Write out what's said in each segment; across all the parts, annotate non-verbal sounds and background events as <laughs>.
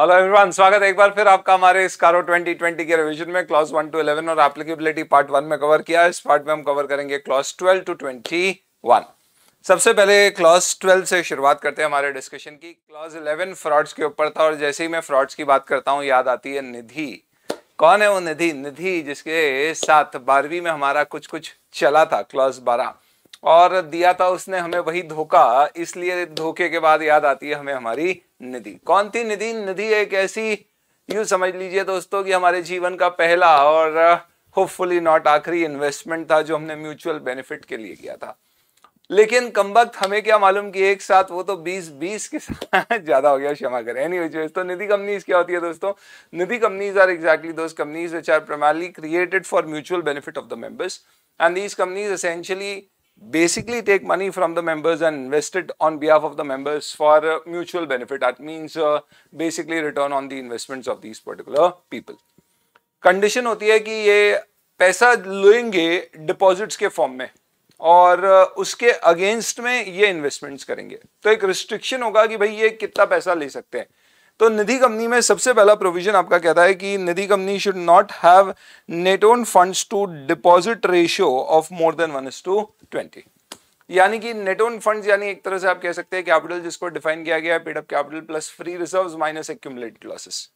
Hello everyone स्वागत है एक बार फिर आपका हमारे इस कारो 2020 के रिवीजन में क्लास 1 टू 11 और एप्लीकेबिलिटी पार्ट 1 में कवर किया इस पार्ट में हम कवर करेंगे क्लास 12 टू 21 सबसे पहले क्लास 12 से शुरुआत करते हैं हमारे डिस्कशन की क्लास 11 फ्रॉड्स के ऊपर था और जैसे ही मैं फ्रॉड्स की बात करता हूँ याद आती है निधि कौन है वो निधि निधि जिसके साथ बारहवीं में हमारा कुछ कुछ चला था क्लास बारह और दिया था उसने हमें वही धोखा इसलिए धोखे के बाद याद आती है हमें हमारी निधि कौन थी निधि निधि एक ऐसी यू समझ लीजिए दोस्तों कि हमारे जीवन का पहला और होपफुली नॉट आखिरी इन्वेस्टमेंट था जो हमने म्यूचुअल बेनिफिट के लिए किया था लेकिन कम वक्त हमें क्या मालूम कि एक साथ वो तो 20 20 के साथ <laughs> ज्यादा हो गया क्षमा करें एनी तो निधि कंपनीज क्या होती है दोस्तों निधि कंपनीज आर एग्जैक्टली दोस्त companies which are primarily created for mutual benefit of the members and these companies essentially basically take money from the members and invest it on behalf of the members for uh, mutual benefit. That means uh, basically return on the investments of these particular people. condition hoti hai ki ye paisa लेंगे deposits ke form mein और उसके against में ये investments करेंगे तो एक restriction होगा कि भाई ये कितना पैसा ले सकते हैं तो निधि कंपनी में सबसे पहला प्रोविजन आपका कहता है कि Nidhi company should not have net own funds to deposit ratio of more than one is to twenty यानी कि नेट ओन फंड यानी एक तरह से आप कह सकते हैं कैपिटल जिसको डिफाइन किया गया है paid up capital plus free reserves minus accumulated losses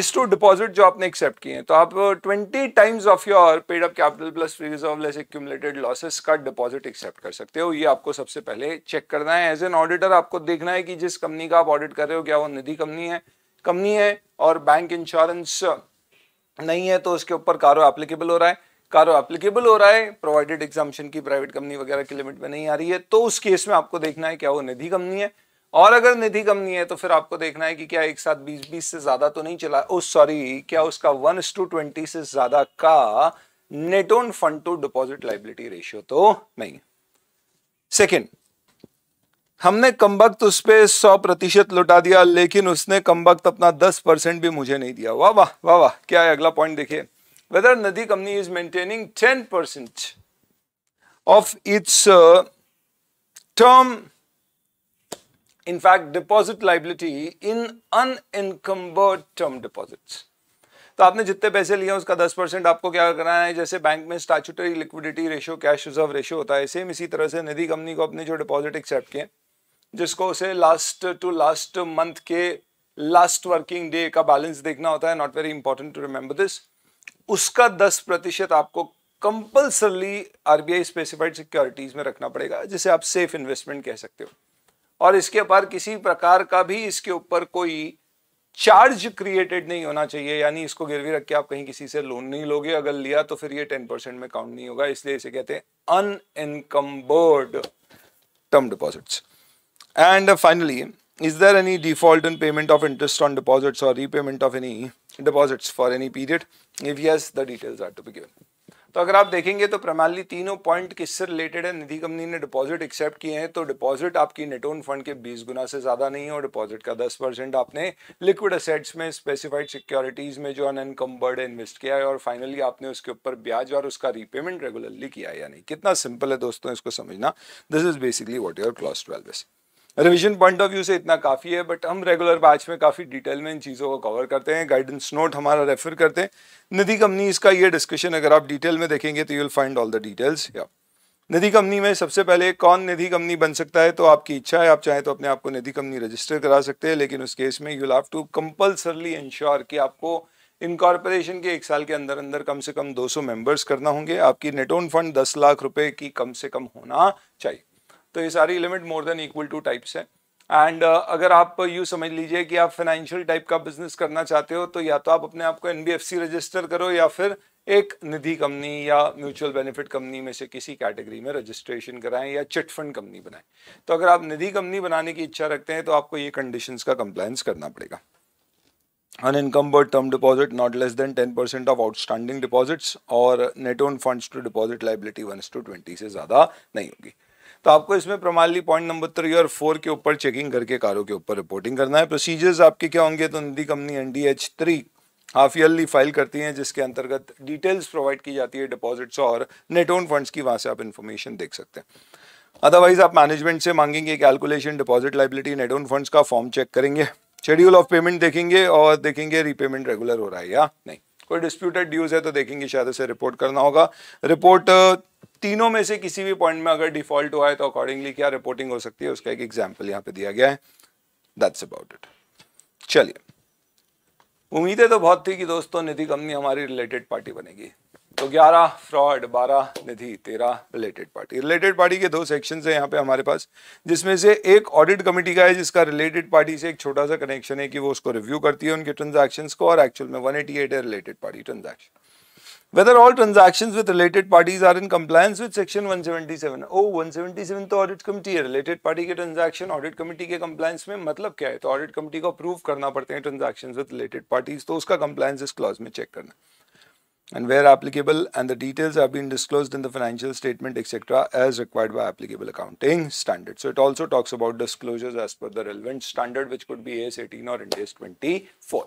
is to deposit जो आपने एक्सेप्ट किए हैं तो आप 20 times of your paid up capital plus free reserve less accumulated losses का डिपॉजिट एक्सेप्ट कर सकते हो ये आपको सबसे पहले चेक करना है एज एन ऑडिटर आपको देखना है कि जिस कंपनी का आप ऑडिट कर रहे हो क्या वो निधि कंपनी है कंपनी है और बैंक इंश्योरेंस नहीं है तो उसके ऊपर कारो एप्लीकेबल हो रहा है कारो एप्लीकेबल हो रहा है प्रोवाइडेड एग्जामेशन की प्राइवेट कंपनी वगैरह की लिमिट में नहीं आ रही है तो उस केस में आपको देखना है क्या वो निधि कंपनी है और अगर निधि कम नहीं है तो फिर आपको देखना है कि क्या एक साथ बीस बीस से ज्यादा तो नहीं चला ओ सॉरी क्या उसका वन टू ट्वेंटी से ज्यादा का net fund to deposit liability ratio तो नहीं सेकेंड हमने कम वक्त उस पर सौ प्रतिशत लुटा दिया लेकिन उसने कम वक्त अपना दस परसेंट भी मुझे नहीं दिया वाह वाह वाह वाह क्या है अगला पॉइंट देखिए whether Nidhi company is maintaining ten percent of its term in fact deposit liability in unencumbered term deposits तो आपने जितने पैसे लिए उसका 10 परसेंट आपको क्या करना है जैसे बैंक में statutory liquidity ratio cash reserve ratio होता है सेम इसी तरह से निधि कंपनी को अपने जो डिपॉजिट एक्सेप्ट किए जिसको उसे लास्ट टू लास्ट मंथ के लास्ट वर्किंग डे का बैलेंस देखना होता है not very important to remember this उसका दस प्रतिशत आपको कंपल्सरली आरबीआई स्पेसिफाइड सिक्योरिटीज में रखना पड़ेगा जिसे आप सेफ इन्वेस्टमेंट कह सकते हो और इसके पर किसी प्रकार का भी इसके ऊपर कोई चार्ज क्रिएटेड नहीं होना चाहिए यानी इसको गिरवी रख के आप कहीं किसी से लोन नहीं लोगे अगर लिया तो फिर ये टेन परसेंट में काउंट नहीं होगा इसलिए इसे कहते हैं unencumbered term deposits and finally is there any default in payment of interest on deposits और repayment of any deposits for any period if yes the details are to be given तो अगर आप देखेंगे तो प्रमाली तीनों पॉइंट किससे related है Nidhi company ने डिपॉजिट एक्सेप्ट किए हैं तो डिपॉजिट आपकी नेटोन फंड के 20 गुना से ज़्यादा नहीं है और डिपॉजिट का 10 परसेंट आपने लिक्विड असेट्स में स्पेसिफाइड सिक्योरिटीज़ में जो अनकम्बर्ड इन्वेस्ट किया है और फाइनली आपने उसके ऊपर ब्याज और उसका रिपेमेंट रेगुलरली किया है नहीं कितना सिंपल है दोस्तों इसको समझना this is basically what your class twelve revision point of view से इतना काफ़ी है बट हम रेगुलर बैच में काफ़ी डिटेल में इन चीज़ों को कवर करते हैं गाइडेंस नोट हमारा रेफर करते हैं निधि कंपनी इसका ये डिस्कशन अगर आप डिटेल में देखेंगे तो you will find all the details या निधि कंपनी में सबसे पहले कौन निधि कंपनी बन सकता है तो आपकी इच्छा है आप चाहें तो अपने आप को निधि कंपनी रजिस्टर करा सकते हैं लेकिन उस केस में you have to compulsorily ensure कि आपको इनकॉर्पोरेशन के एक साल के अंदर अंदर कम से कम 200 मेंबर्स करना होंगे आपकी नेटोन फंड 10 लाख रुपए की कम से कम होना चाहिए तो ये सारी limit more than equal to types है एंड uh, अगर आप यूँ समझ लीजिए कि आप फाइनेंशियल टाइप का बिजनेस करना चाहते हो तो या तो आप अपने आप को एन रजिस्टर करो या फिर एक निधि कंपनी या म्यूचुअल बेनिफिट कंपनी में से किसी कैटेगरी में रजिस्ट्रेशन कराएं या चिटफंड कंपनी बनाएं तो अगर आप निधि कंपनी बनाने की इच्छा रखते हैं तो आपको ये कंडीशन का कंप्लायंस करना पड़ेगा term deposit not less than ten percent of outstanding deposits और net own funds to deposit liability one to twenty से ज़्यादा नहीं होगी तो आपको इसमें प्रमाणली पॉइंट नंबर थ्री और फोर के ऊपर चेकिंग करके कारों के ऊपर रिपोर्टिंग करना है प्रोसीजर्स आपके क्या होंगे तो नदी company N D H three half yearly file करती हैं जिसके अंतर्गत डिटेल्स प्रोवाइड की जाती है डिपॉजिट्स और नेट ओन फंड्स की वहाँ से आप इन्फॉर्मेशन देख सकते हैं अदरवाइज आप मैनेजमेंट से मांगेंगे calculation deposit liability net own funds का फॉर्म चेक करेंगे शेड्यूल ऑफ पेमेंट देखेंगे और देखेंगे रीपेमेंट रेगुलर हो रहा है या नहीं कोई डिस्प्यूटेड ड्यूज है तो देखेंगे शायद उसे रिपोर्ट करना होगा रिपोर्ट तीनों में से किसी भी पॉइंट में अगर डिफॉल्ट हुआ है तो अकॉर्डिंगली क्या रिपोर्टिंग हो सकती है उसका एक एग्जाम्पल यहाँ पे दिया गया है दैट्स अबाउट इट चलिए उम्मीदें तो बहुत थी कि दोस्तों निधि कंपनी हमारी रिलेटेड पार्टी बनेगी तो 11 fraud 12 Nidhi 13 related party related party के दो सेक्शन हैं यहाँ पे हमारे पास जिसमें से एक ऑडिट कमेटी का है जिसका रिलेटेड पार्टी से एक छोटा सा कनेक्शन है कि वो उसको रिव्यू करती है उनके ट्रांजेक्शन को और एक्चुअल में 188 है related party transaction whether all transaction with related parties are in compliance with section 177 ओ 177 तो ऑडिट कमेटी है रिलेटेड पार्टी के ट्रांजेक्शन ऑडिट कमेटी के कम्पलायंस में मतलब क्या है तो ऑडिट कमेटी को अप्रूव करना पड़ते हैं ट्रांजेक्शन विद रिलेटेड पार्टीज तो उसका कम्पलायंस इस क्लॉज में चेक करना है and where applicable and the details have been disclosed in the financial statement etc as required by applicable accounting standards. so it also talks about disclosures as per the relevant standard which could be AS 18 or Ind AS 24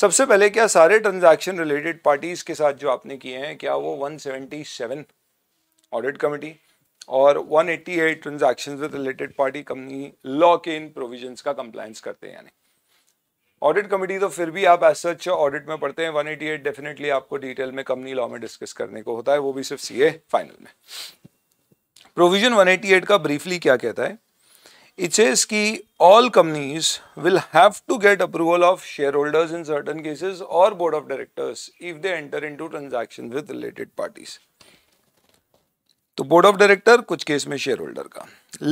सबसे पहले क्या सारे transaction related parties के साथ जो आपने किए हैं क्या वो 177 ऑडिट कमेटी और 188 transactions with related party company law के इन प्रोविजंस का कंप्लायंस करते हैं यानी ऑडिट कमेटी तो फिर भी आप ऐसा अच्छा ऑडिट में पढ़ते हैं 188 डेफिनेटली आपको डिटेल में कंपनी लॉ में डिस्कस करने को होता है वो भी सिर्फ सीए फाइनल में प्रोविजन 188 का ब्रीफली क्या कहता है इट सेज की all companies will have to get approval of share holders in certain cases और board of directors if they enter into transaction with related parties तो बोर्ड ऑफ डायरेक्टर कुछ case में share holder का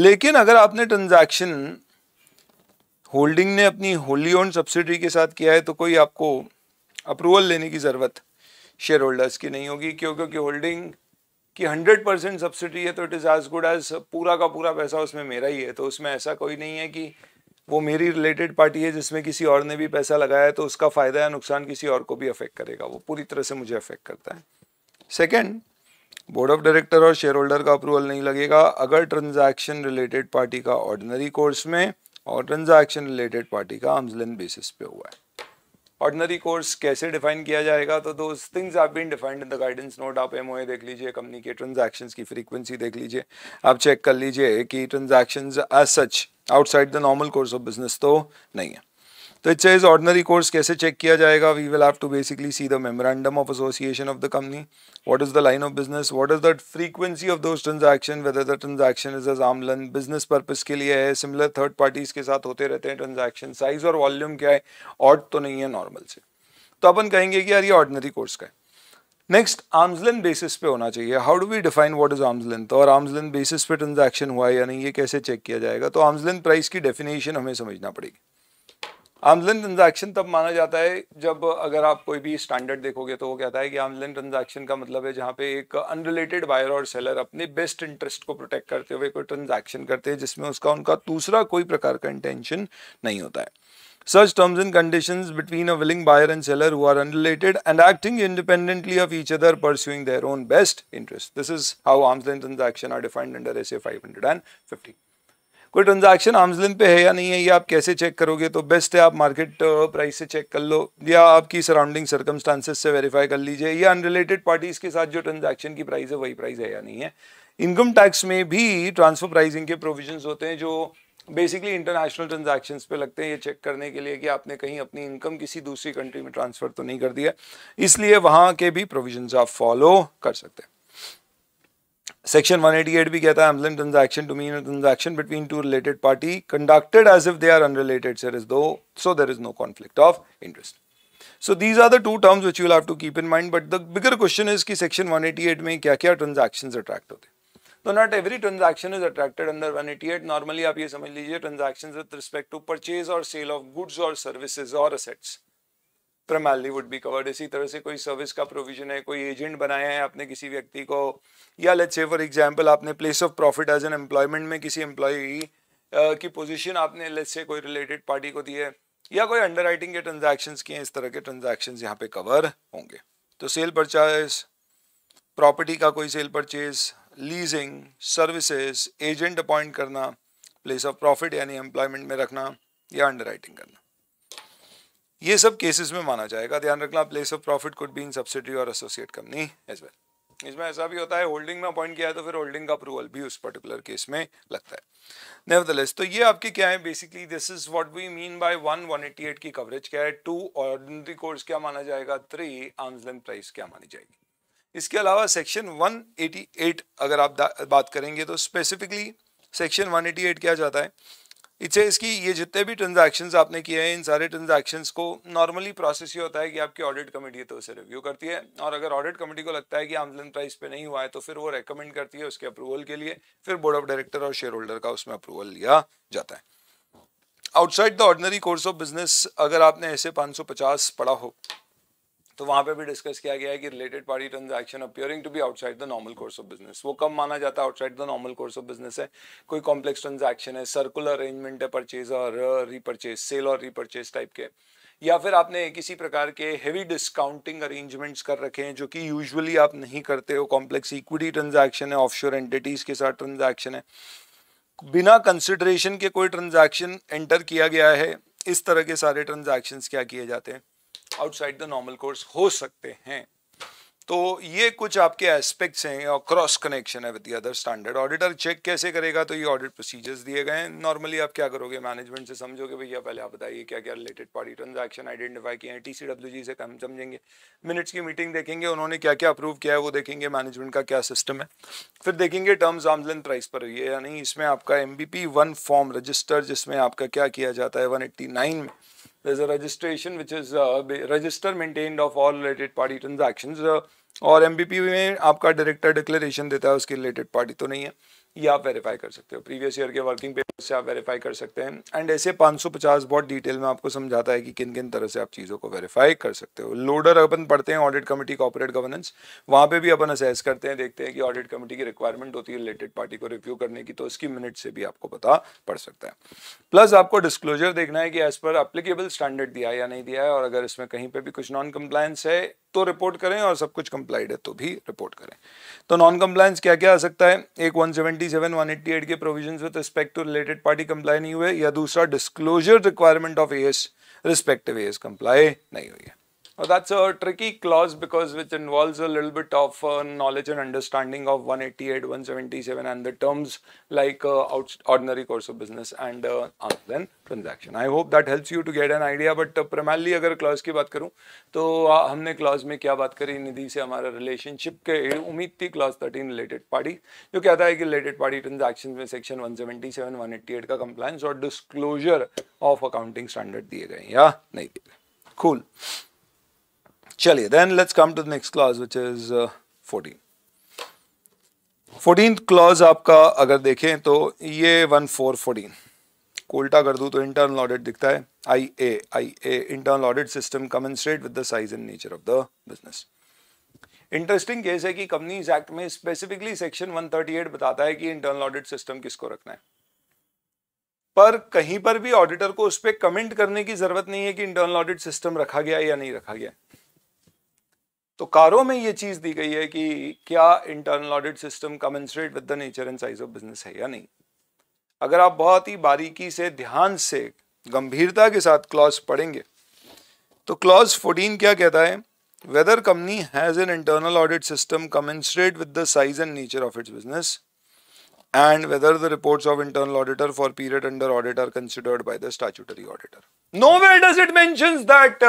लेकिन अगर आपने transaction holding ने अपनी होली ओन सब्सिडी के साथ किया है तो कोई आपको अप्रूवल लेने की ज़रूरत शेयर होल्डर्स की नहीं होगी क्यों क्योंकि होल्डिंग की हंड्रेड परसेंट सब्सिडी है तो it is as good as पूरा का पूरा पैसा उसमें मेरा ही है तो उसमें ऐसा कोई नहीं है कि वो मेरी रिलेटेड पार्टी है जिसमें किसी और ने भी पैसा लगाया है तो उसका फ़ायदा या नुकसान किसी और को भी अफेक्ट करेगा वो पूरी तरह से मुझे अफेक्ट करता है सेकेंड बोर्ड ऑफ डायरेक्टर और शेयर होल्डर का अप्रूवल नहीं लगेगा अगर ट्रांजैक्शन रिलेटेड पार्टी का ऑर्डिनरी कोर्स में और ट्रांजैक्शन रिलेटेड पार्टी का आर्म्स लेंथ बेसिस पे हुआ है ऑर्डनरी कोर्स कैसे डिफाइन किया जाएगा तो दो things are been defined in the guidance note आप एम देख लीजिए कंपनी के ट्रांजेक्शन की फ्रीक्वेंसी देख लीजिए आप चेक कर लीजिए कि transaction as such outside the normal course of business तो नहीं है तो इट्स एज ऑर्डनरी कोर्स कैसे चेक किया जाएगा we will have to basically see the memorandum of association of the company what is the line of business what is the frequency of those transaction whether the transaction is as आमलन business purpose के लिए है similar third parties के साथ होते रहते हैं transaction size और वॉल्यूम क्या है ऑड तो नहीं है नॉर्मल से तो अपन कहेंगे कि यार ये ऑर्डनरी कोर्स का है नेक्स्ट आर्म्सलेन बेसिस पे होना चाहिए how do we define what is arm's length तो और आर्म्सलेन बेसिस पे ट्रांजैक्शन हुआ है या नहीं ये कैसे चेक किया जाएगा तो आर्म्सलेन प्राइस की डेफिनेशन हमें समझना पड़ेगी आमलिन ट्रांजेक्शन तब माना जाता है जब अगर आप कोई भी स्टैंडर्ड देखोगे तो वो कहता है कि आमलिन ट्रांजेक्शन का मतलब है जहाँ पे एक अनरिलेटेड बायर और सेलर अपने बेस्ट इंटरेस्ट को प्रोटेक्ट करते हुए कोई ट्रांजेक्शन करते हैं जिसमें उसका उनका दूसरा कोई प्रकार का इंटेंशन नहीं होता है such terms and condition between a willing buyer and seller who are unrelated and acting independently of each other pursuing their own best interest this is how arms transaction are defined under S A five hundred and fifty कोई transaction arm's length पे है या नहीं है ये आप कैसे check करोगे तो बेस्ट है आप मार्केट प्राइस uh, से चेक कर लो या आपकी सराउंडिंग सर्कमस्टांसिस से वेरीफाई कर लीजिए या अनरिलेटेड पार्टीज़ के साथ जो ट्रांजैक्शन की प्राइस है वही प्राइस है या नहीं है इनकम टैक्स में भी ट्रांसफ़र प्राइजिंग के प्रोविजन होते हैं जो बेसिकली इंटरनेशनल ट्रांजेक्शन पे लगते हैं ये चेक करने के लिए कि आपने कहीं अपनी इनकम किसी दूसरी कंट्री में ट्रांसफ़र तो नहीं कर दिया इसलिए वहाँ के भी प्रोविजन आप फॉलो कर सकते हैं Section 188 भी कहता है arm's length transaction to mean transaction between two related party conducted as if they are unrelated sir is though so there is no conflict of interest so these are the two terms which you'll have to keep in mind but the bigger question is कि section 188 में क्या क्या transaction attract होते तो not every transaction is attracted under 188 normally आप ये समझ लीजिए transaction with respect to purchase और सेल ऑफ गुड्स और सर्विसेज और assets primarily would be covered इसी तरह से कोई सर्विस का प्रोविजन है कोई एजेंट बनाया है आपने किसी व्यक्ति को या लेट्स से फॉर एग्जांपल आपने place of profit as an employment में किसी एम्प्लॉय की पोजीशन आपने लेट्स से कोई रिलेटेड पार्टी को दी है या कोई अंडर के ट्रांजेक्शन किए हैं इस तरह के ट्रांजेक्शन यहाँ पे कवर होंगे तो सेल परचेज प्रॉपर्टी का कोई sale purchase leasing services agent appoint करना प्लेस ऑफ प्रॉफिट यानी एम्प्लॉयमेंट में रखना या अंडर करना ये सब केसेस में माना जाएगा ध्यान रखना place of profit could be in subsidy और एसोसिएट कंपनी एज वेल इसमें ऐसा भी होता है होल्डिंग में अपॉइंट किया है तो फिर होल्डिंग का अप्रूवल भी उस पर्टिकुलर केस में लगता है नेवरदलेस तो ये आपके क्या है basically this is what we mean by one one eighty eight की कवरेज क्या है टू ऑर्डिनरी कोर्स क्या माना जाएगा थ्री आर्म्स लेंथ प्राइस क्या मानी जाएगी इसके अलावा सेक्शन एट अगर आप बात करेंगे तो स्पेसिफिकली सेक्शन एट क्या जाता है इसे इसकी ये जितने भी ट्रांजैक्शंस आपने किए हैं इन सारे ट्रांजैक्शंस को नॉर्मली प्रोसेस ये होता है कि आपकी ऑडिट कमेटी है तो उसे रिव्यू करती है और अगर ऑडिट कमेटी को लगता है कि आमदन प्राइस पे नहीं हुआ है तो फिर वो रेकमेंड करती है उसके अप्रूवल के लिए फिर बोर्ड ऑफ डायरेक्टर और शेयर होल्डर का उसमें अप्रूवल लिया जाता है outside the ordinary course of business अगर आपने ऐसे पाँच पढ़ा हो तो वहाँ पे भी डिस्कस किया गया है कि related party transaction appearing to be outside the normal course of business वो कब माना जाता है outside the normal course of business है कोई कॉम्प्लेक्स ट्रांजैक्शन है सर्कुलर अरेंजमेंट है परचेज और रीपरचेज सेल और रीपरचेज टाइप के या फिर आपने किसी प्रकार के हेवी डिस्काउंटिंग अरेंजमेंट्स कर रखे हैं जो कि यूजुअली आप नहीं करते हो कॉम्प्लेक्स इक्विटी ट्रांजैक्शन है ऑफशोर एंटिटीज के साथ ट्रांजैक्शन है बिना कंसिडरेशन के कोई ट्रांजैक्शन एंटर किया गया है इस तरह के सारे ट्रांजैक्शंस क्या किए जाते हैं आउटसाइड द नॉर्मल कोर्स हो सकते हैं तो ये कुछ आपके एस्पेक्ट्स हैं और क्रॉस कनेक्शन है with the other standard auditor check कैसे करेगा तो ये ऑडिट प्रोसीजर्स दिए गए हैं नॉर्मली आप क्या करोगे मैनेजमेंट से समझोगे भैया पहले आप बताइए क्या क्या रिलेटेड पार्टी ट्रांजैक्शन आइडेंटिफाई किए हैं जी से कम समझेंगे मिनट्स की मीटिंग देखेंगे उन्होंने क्या क्या अप्रूव किया है वो देखेंगे मैनेजमेंट का क्या सिस्टम है फिर देखेंगे टर्म्स आर्म्स एंड प्राइस पर या यानी इसमें आपका M B one form register जिसमें आपका क्या किया जाता है वन में There's a registration which is a uh, register maintained of all related party transactions uh, और एम में आपका डायरेक्टर डिक्लेरेशन देता है उसकी रिलेटेड पार्टी तो नहीं है ये आप वेरीफाई कर सकते हो प्रीवियस ईयर के वर्किंग पेपर से आप वेरीफाई कर सकते हैं एंड ऐसे 550 बहुत डिटेल में आपको समझाता है कि किन किन तरह से आप चीज़ों को वेरीफाई कर सकते हो लोडर अपन पढ़ते हैं ऑडिट कमेटी ऑपरेट गवर्नेंस वहाँ पे भी अपन असेस करते हैं देखते हैं कि ऑडिट कमेटी की रिक्वायरमेंट होती है रिलेटेड पार्टी को रिव्यू करने की तो उसकी मिनट से भी आपको पता पड़ सकता है प्लस आपको डिस्क्लोजर देखना है कि एज पर अप्लीकेबल स्टैंडर्ड दिया है या नहीं दिया है और अगर इसमें कहीं पर भी कुछ नॉन कम्प्लायंस है तो रिपोर्ट करें और सब कुछ कंप्लाइड है तो भी रिपोर्ट करें तो नॉन कम्प्लायंस क्या क्या आ सकता है एक वन 187 188 के provision with respect to related party comply नहीं हुए या दूसरा disclosure requirement of S respective S comply नहीं हुई है Well, that's a tricky clause because which involves a little bit of uh, knowledge and understanding of 188, 177 and the terms like uh, ordinary course of business and uh, then transaction. I hope that helps you to get an idea. But uh, primarily अगर clause की बात करूँ तो uh, हमने clause में क्या बात करी nidhi से हमारा relationship के उम्मीद थी clause 13 related party जो कहता है कि related party transactions में section 177, 188 ka compliance or disclosure of accounting standard दिए गए या नहीं दिए गए. Cool. चलिए then let's come to the next clause which is fourteen fourteen clause आपका अगर देखें तो ये वन फोर फोर्टीन कोल्टा कर दूँ तो इंटरनल ऑडिट दिखता है I A I A internal audit system commensurate with the size and nature of the business interesting case है कि कंपनीज एक्ट में स्पेसिफिकली सेक्शन 138 बताता है कि इंटरनल ऑडिट सिस्टम किसको रखना है पर कहीं पर भी ऑडिटर को उस पर कमेंट करने की जरूरत नहीं है कि इंटरनल ऑडिट सिस्टम रखा गया या नहीं रखा गया तो कारों में ये चीज़ दी गई है कि क्या internal audit system commensurate with the nature and size of business है या नहीं अगर आप बहुत ही बारीकी से ध्यान से गंभीरता के साथ क्लॉज पढ़ेंगे तो क्लॉज 14 क्या कहता है whether company has an internal audit system commensurate with the size and nature of its business and whether the reports of internal auditor for period under audit are considered by the statutory auditor no where does it मैं that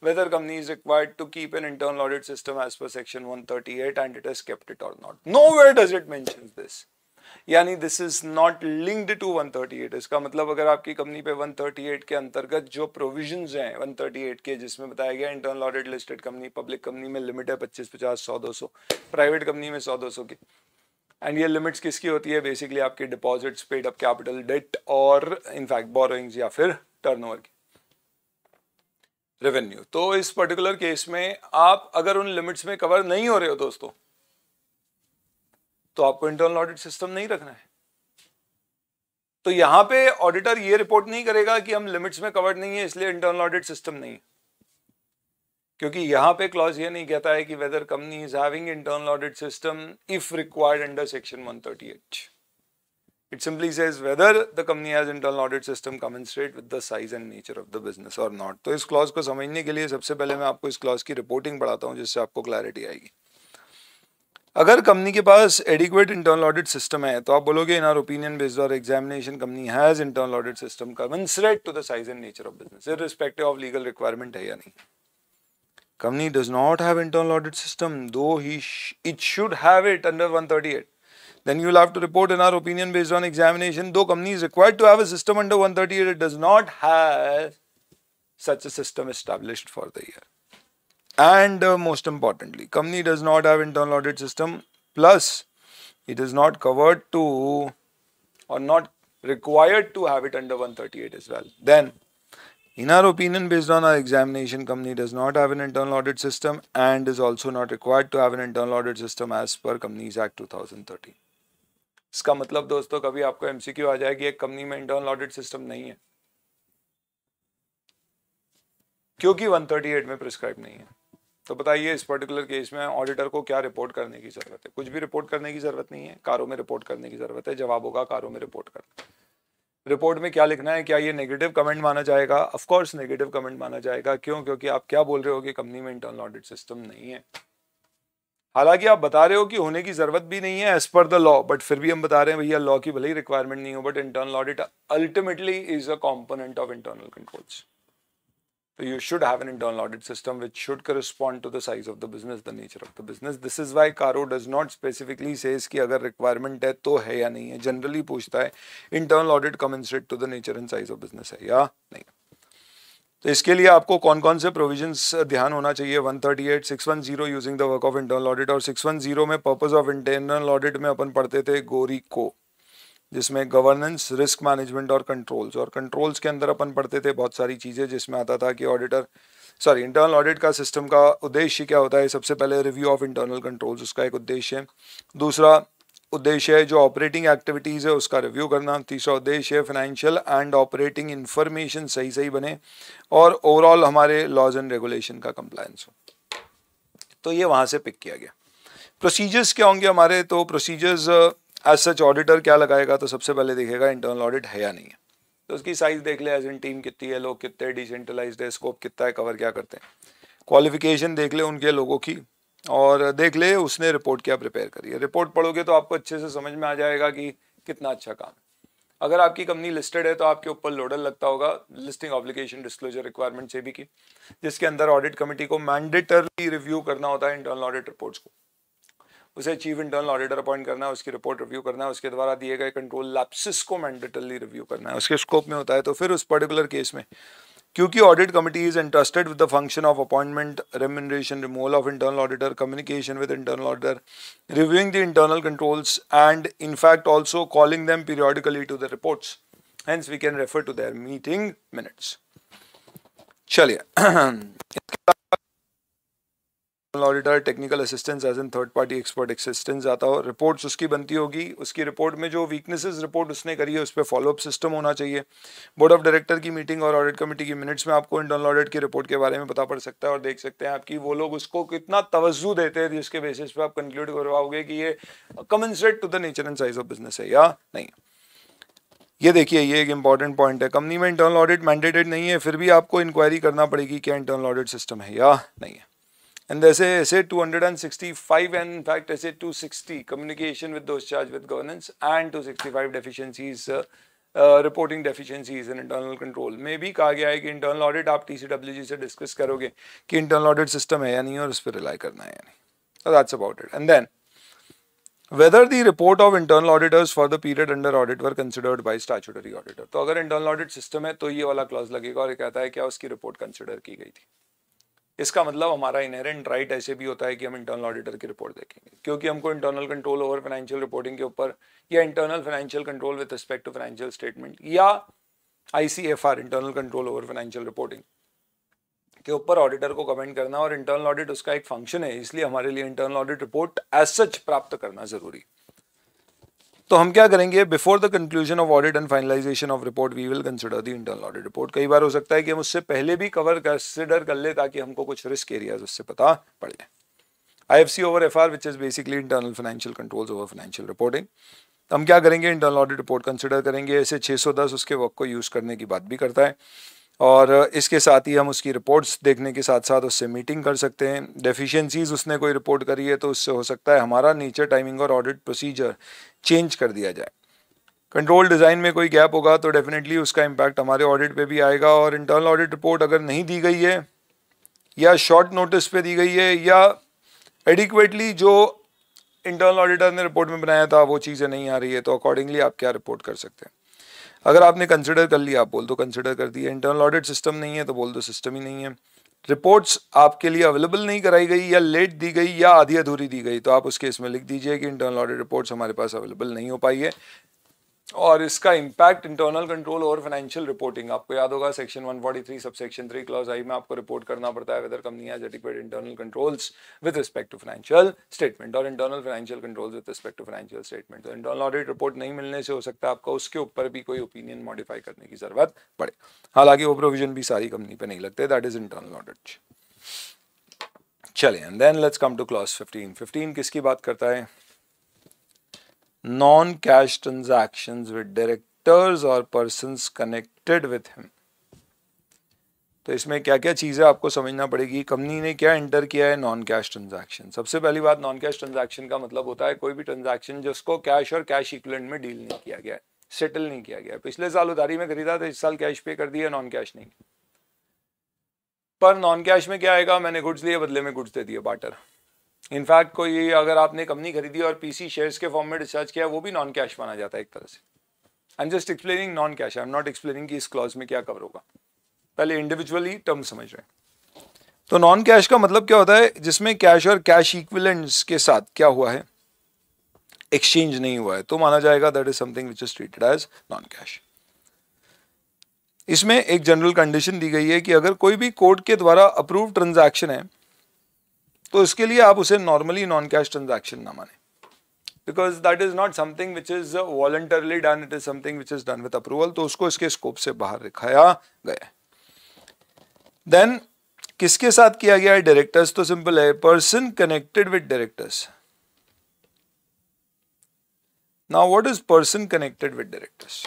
whether company is required to keep an internal audit system as per section 138 and it has kept it or not. Nowhere does it mention this. यानी this is not linked to 138 इसका मतलब अगर आपकी company पे 138 के अंतर्गत जो provision हैं 138 के जिसमें बताया गया internal audit listed company public company में लिमिट है 25 50 100 200 प्राइवेट कंपनी में 100 200 की एंड ये लिमिट्स किसकी होती है बेसिकली आपके deposits paid up capital debt और इनफैक्ट बोरोइंग्स या फिर टर्नओवर की रेवेन्यू तो इस पर्टिकुलर केस में आप अगर उन लिमिट्स में कवर नहीं हो रहे हो दोस्तों तो आपको इंटरनल ऑडिट सिस्टम नहीं रखना है तो यहां पे ऑडिटर ये रिपोर्ट नहीं करेगा कि हम लिमिट्स में कवर नहीं है इसलिए इंटरनल ऑडिट सिस्टम नहीं क्योंकि यहां पे क्लॉज ये नहीं कहता है कि whether company is having internal audit system if required under section 138 It simply says whether the company has internal audit system commensurate with the size and nature of the business or not. तो इस clause को समझने के लिए सबसे पहले मैं आपको इस क्लॉज की रिपोर्टिंग पढ़ाता हूँ जिससे आपको क्लैरिटी आएगी अगर कंपनी के पास एडिक्वेट इंटरनल ऑडिट सिस्टम है तो आप बोलोगे इन आर ओपिनियन बेस्ड और examination company has internal audit system commensurate to the size and nature of business irrespective of legal requirement है या नहीं company does not have internal audit system though ही it should have it under 138 Then you will have to report in our opinion based on examination. Though company is required to have a system under 138, it does not have such a system established for the year. And uh, most importantly, company does not have internal audit system. Plus, it is not covered to or not required to have it under 138 as well. Then, in our opinion, based on our examination, company does not have an internal audit system and is also not required to have an internal audit system as per Companies Act 2013. इसका मतलब दोस्तों कभी आपको MCQ आ जाएगी एक company में internal audit system नहीं है क्योंकि 138 में प्रिस्क्राइब नहीं है तो बताइए इस पर्टिकुलर केस में ऑडिटर को क्या रिपोर्ट करने की जरूरत है कुछ भी रिपोर्ट करने की जरूरत नहीं है कारों में रिपोर्ट करने की जरूरत है जवाब होगा कारों में रिपोर्ट करना रिपोर्ट में क्या लिखना है क्या ये नेगेटिव कमेंट माना जाएगा ऑफ कोर्स नेगेटिव कमेंट माना जाएगा क्यों क्योंकि आप क्या बोल रहे हो कि कंपनी में इंटरनल ऑडिट सिस्टम नहीं है हालांकि आप बता रहे हो कि होने की जरूरत भी नहीं है as per the law but फिर भी हम बता रहे हैं भैया लॉ की भले ही रिक्वायरमेंट नहीं हो but internal audit ultimately is a component of internal controls तो you should have an internal audit system which should correspond to the size of the business the nature of the business this is why CARO does not specifically say अगर requirement है तो है या नहीं है generally पूछता है internal audit commensurate to the nature and size of business है या नहीं तो इसके लिए आपको कौन कौन से प्रोविजंस uh, ध्यान होना चाहिए 138, 610 using the work of internal audit और 610 में पर्पस ऑफ इंटरनल ऑडिट में अपन पढ़ते थे गोरी को जिसमें गवर्नेंस रिस्क मैनेजमेंट और कंट्रोल्स और कंट्रोल्स के अंदर अपन पढ़ते थे बहुत सारी चीज़ें जिसमें आता था कि ऑडिटर सॉरी इंटरनल ऑडिट का सिस्टम का उद्देश्य क्या होता है सबसे पहले रिव्यू ऑफ इंटरनल कंट्रोल्स उसका एक उद्देश्य है दूसरा उद्देश्य है जो ऑपरेटिंग एक्टिविटीज़ है उसका रिव्यू करना तीसरा उद्देश्य है फाइनेंशियल एंड ऑपरेटिंग इन्फॉर्मेशन सही सही बने और ओवरऑल हमारे लॉज एंड रेगुलेशन का कंप्लायंस हो तो ये वहाँ से पिक किया गया प्रोसीजर्स क्या होंगे हमारे तो प्रोसीजर्स एज सच ऑडिटर क्या लगाएगा तो सबसे पहले देखेगा इंटरनल ऑडिट है या नहीं है तो उसकी साइज़ देख ले एज इन टीम कितनी है लोग कितने डिसेंट्रलाइज है स्कोप कितना है कवर क्या करते हैं क्वालिफिकेशन देख ले उनके लोगों की और देख ले उसने रिपोर्ट क्या प्रिपेयर करी है रिपोर्ट पढ़ोगे तो आपको अच्छे से समझ में आ जाएगा कि कितना अच्छा काम अगर आपकी कंपनी लिस्टेड है तो आपके ऊपर लोडल लगता होगा लिस्टिंग ऑब्लिगेशन डिस्क्लोजर रिक्वायरमेंट से भी की जिसके अंदर ऑडिट कमेटी को मैंडेटरली रिव्यू करना होता है इंटरनल ऑडिट रिपोर्ट्स को उसे चीफ इंटरनल ऑडिटर अपॉइंट करना है उसकी रिपोर्ट रिव्यू करना है उसके द्वारा दिए गए कंट्रोल लैप्सिस को मैंडेटरली रिव्यू करना है उसके स्कोप में होता है तो फिर उस पर्टिकुलर केस में क्योंकि audit committee is interested with the function of appointment remuneration removal of internal auditor communication with internal auditor reviewing the internal controls and in fact also calling them periodically to the reports hence we can refer to their meeting minutes चलिए auditor technical assistance as an third party expert assistance आता हो reports उसकी बनती होगी उसकी report में जो weaknesses report उसने करी है उस पर फॉलोअप सिस्टम होना चाहिए बोर्ड ऑफ डायरेक्टर की मीटिंग और ऑडिट कमेटी की मिनट्स में आपको इंटरनल ऑडिट की रिपोर्ट के बारे में पता पड़ सकता है और देख सकते हैं आपकी वो लोग उसको कितना तवज्जो देते हैं जिसके बेसिस पे आप कंक्लूड करवाओगे कि ये commensurate to the nature and size of business है या नहीं ये देखिए ये एक इंपॉर्टेंट पॉइंट है कंपनी में इंटरनल ऑडिट मैंडेटेड नहीं है फिर भी आपको इंक्वायरी करना पड़ेगी क्या इंटरनल ऑडिट सिस्टम है या नहीं है And there's a SA 265 and in fact SA 260 communication with those charged with governance and 265 deficiencies uh, uh, reporting deficiencies in internal control में भी कहा गया है कि इंटरनल ऑडिट आप टी से डिस्कस करोगे कि इंटरनल ऑडिट सिस्टम है या नहीं और उस पर रिलाई करना है या नहीं that's about it and then whether the report of internal auditors for the period under audit were considered by statutory auditor तो अगर इंटरनल ऑडिट सिस्टम है तो ये वाला क्लॉज लगेगा और कहता है क्या उसकी रिपोर्ट कंसिडर की गई थी इसका मतलब हमारा इनहेरेंट राइट ऐसे भी होता है कि हम इंटरनल ऑडिटर की रिपोर्ट देखेंगे क्योंकि हमको internal control over financial reporting के ऊपर या internal financial control with respect to financial statement या I internal control over financial reporting के ऊपर ऑडिटर को कमेंट करना और इंटरनल ऑडिट उसका एक फंक्शन है इसलिए हमारे लिए internal audit report as such प्राप्त करना जरूरी है तो हम क्या करेंगे before the conclusion of audit and finalisation of report we will consider the internal audit report कई बार हो सकता है कि हम उससे पहले भी कवर कंसिडर कर ले ताकि हमको कुछ रिस्क एरियाज उससे पता पड़ जाए I F C over F R which is basically internal financial control over financial reporting तो हम क्या करेंगे इंटरनल ऑडिट रिपोर्ट कंसिडर करेंगे ऐसे दस उसके वर्क को यूज़ करने की बात भी करता है और इसके साथ ही हम उसकी रिपोर्ट्स देखने के साथ साथ उससे मीटिंग कर सकते हैं डेफिशिएंसीज उसने कोई रिपोर्ट करी है तो उससे हो सकता है हमारा नेचर टाइमिंग और ऑडिट प्रोसीजर चेंज कर दिया जाए कंट्रोल डिज़ाइन में कोई गैप होगा तो डेफिनेटली उसका इम्पैक्ट हमारे ऑडिट पे भी आएगा और इंटरनल ऑडिट रिपोर्ट अगर नहीं दी गई है या शॉर्ट नोटिस पे दी गई है या एडिक्वेटली जो इंटरनल ऑडिटर ने रिपोर्ट में बनाया था वो चीज़ें नहीं आ रही है तो अकॉर्डिंगली आप क्या रिपोर्ट कर सकते हैं अगर आपने कंसिडर कर लिया आप बोल दो कंसिडर कर दिए इंटरनल ऑडिट सिस्टम नहीं है तो बोल दो सिस्टम ही नहीं है रिपोर्ट्स आपके लिए अवेलेबल नहीं कराई गई या लेट दी गई या आधी अधूरी दी गई तो आप उस केस में लिख दीजिए कि इंटरनल ऑडिट रिपोर्ट्स हमारे पास अवेलेबल नहीं हो पाई है और इसका इम्पैक्ट इंटरनल कंट्रोल और फाइनेंशियल रिपोर्टिंग आपको याद होगा section 143 sub section three clause आई में आपको रिपोर्ट करना पड़ता है whether company has adequate internal controls with respect to financial statement और internal financial controls with respect to financial statement तो इंटरनल ऑडिट रिपोर्ट नहीं मिलने से हो सकता आपका उसके ऊपर भी कोई ओपिनियन मॉडिफाई करने की जरूरत पड़े हालांकि वो प्रोविजन भी सारी कंपनी पर नहीं लगते दैट इज इंटरनल ऑडिट चले and then let's come to clause fifteen fifteen किसकी बात करता है non cash transactions with directors or persons connected with him तो इसमें क्या क्या चीज़ें आपको समझना पड़ेगी कंपनी ने क्या एंटर किया है नॉन कैश ट्रांजैक्शन सबसे पहली बात नॉन कैश ट्रांजैक्शन का मतलब होता है कोई भी ट्रांजैक्शन जिसको कैश और कैश इक्वलेंट में डील नहीं किया गया है सेटल नहीं किया गया पिछले साल उधारी में खरीदा था इस साल कैश पे कर दिया नॉन कैश नहीं पर नॉन कैश में क्या आएगा मैंने गुड्स लिए बदले में गुड्स दे दिए बाटर इनफैक्ट कोई अगर आपने कंपनी खरीदी और पीसी शेयर्स के फॉर्म में डिस्चार्ज किया वो भी नॉन कैश माना जाता है एक तरह से I am just explaining non cash I am not explaining कि इस क्लॉज में क्या कवर होगा पहले इंडिविजुअली टर्म समझ रहे हैं तो नॉन कैश का मतलब क्या होता है जिसमें कैश और कैश इक्विलेंट्स के साथ क्या हुआ है एक्सचेंज नहीं हुआ है तो माना जाएगा that is something which is treated as non cash इसमें एक जनरल कंडीशन दी गई है कि अगर कोई भी कोर्ट के द्वारा अप्रूव ट्रांजैक्शन है तो इसके लिए आप उसे नॉर्मली नॉन कैश ट्रांजेक्शन ना माने because that is not something which is voluntarily done it is something which is done with approval तो उसको इसके स्कोप से बाहर दिखाया गया देन किसके साथ किया गया है डायरेक्टर्स तो सिंपल है person connected with directors now what is person connected with directors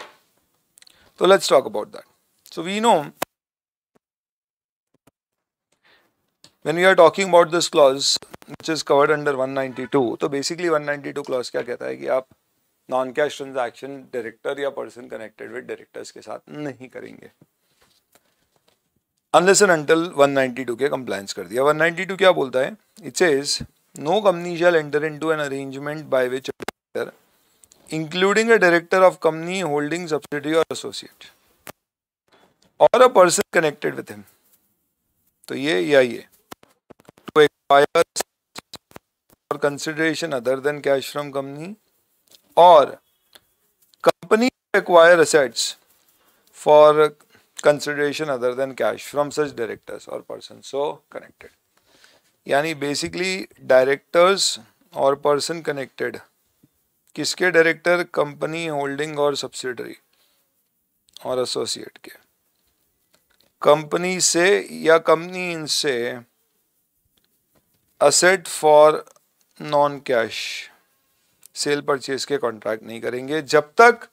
तो let's talk about that so we know when we are talking about this clause which is covered under 192 तो basically 192 clause क्या कहता है कि आप non cash transaction director या person connected with directors के साथ नहीं करेंगे अनलेस एंड अंटिल 192 के कंप्लायंस कर दिया 192 क्या बोलता है it says no company shall enter into an arrangement by which director including a director of company holding subsidy और एसोसिएट और a person connected with him तो ये या ये एम्प्लॉयर्स और consideration other than cash from company और company acquire assets for consideration other than cash from such directors और person so connected यानी बेसिकली डायरेक्टर्स और पर्सन कनेक्टेड किसके डायरेक्टर कंपनी होल्डिंग और सब्सिडरी और एसोसिएट के कंपनी से या कंपनी इनसे asset for non cash sale purchase के कॉन्ट्रैक्ट नहीं करेंगे जब तक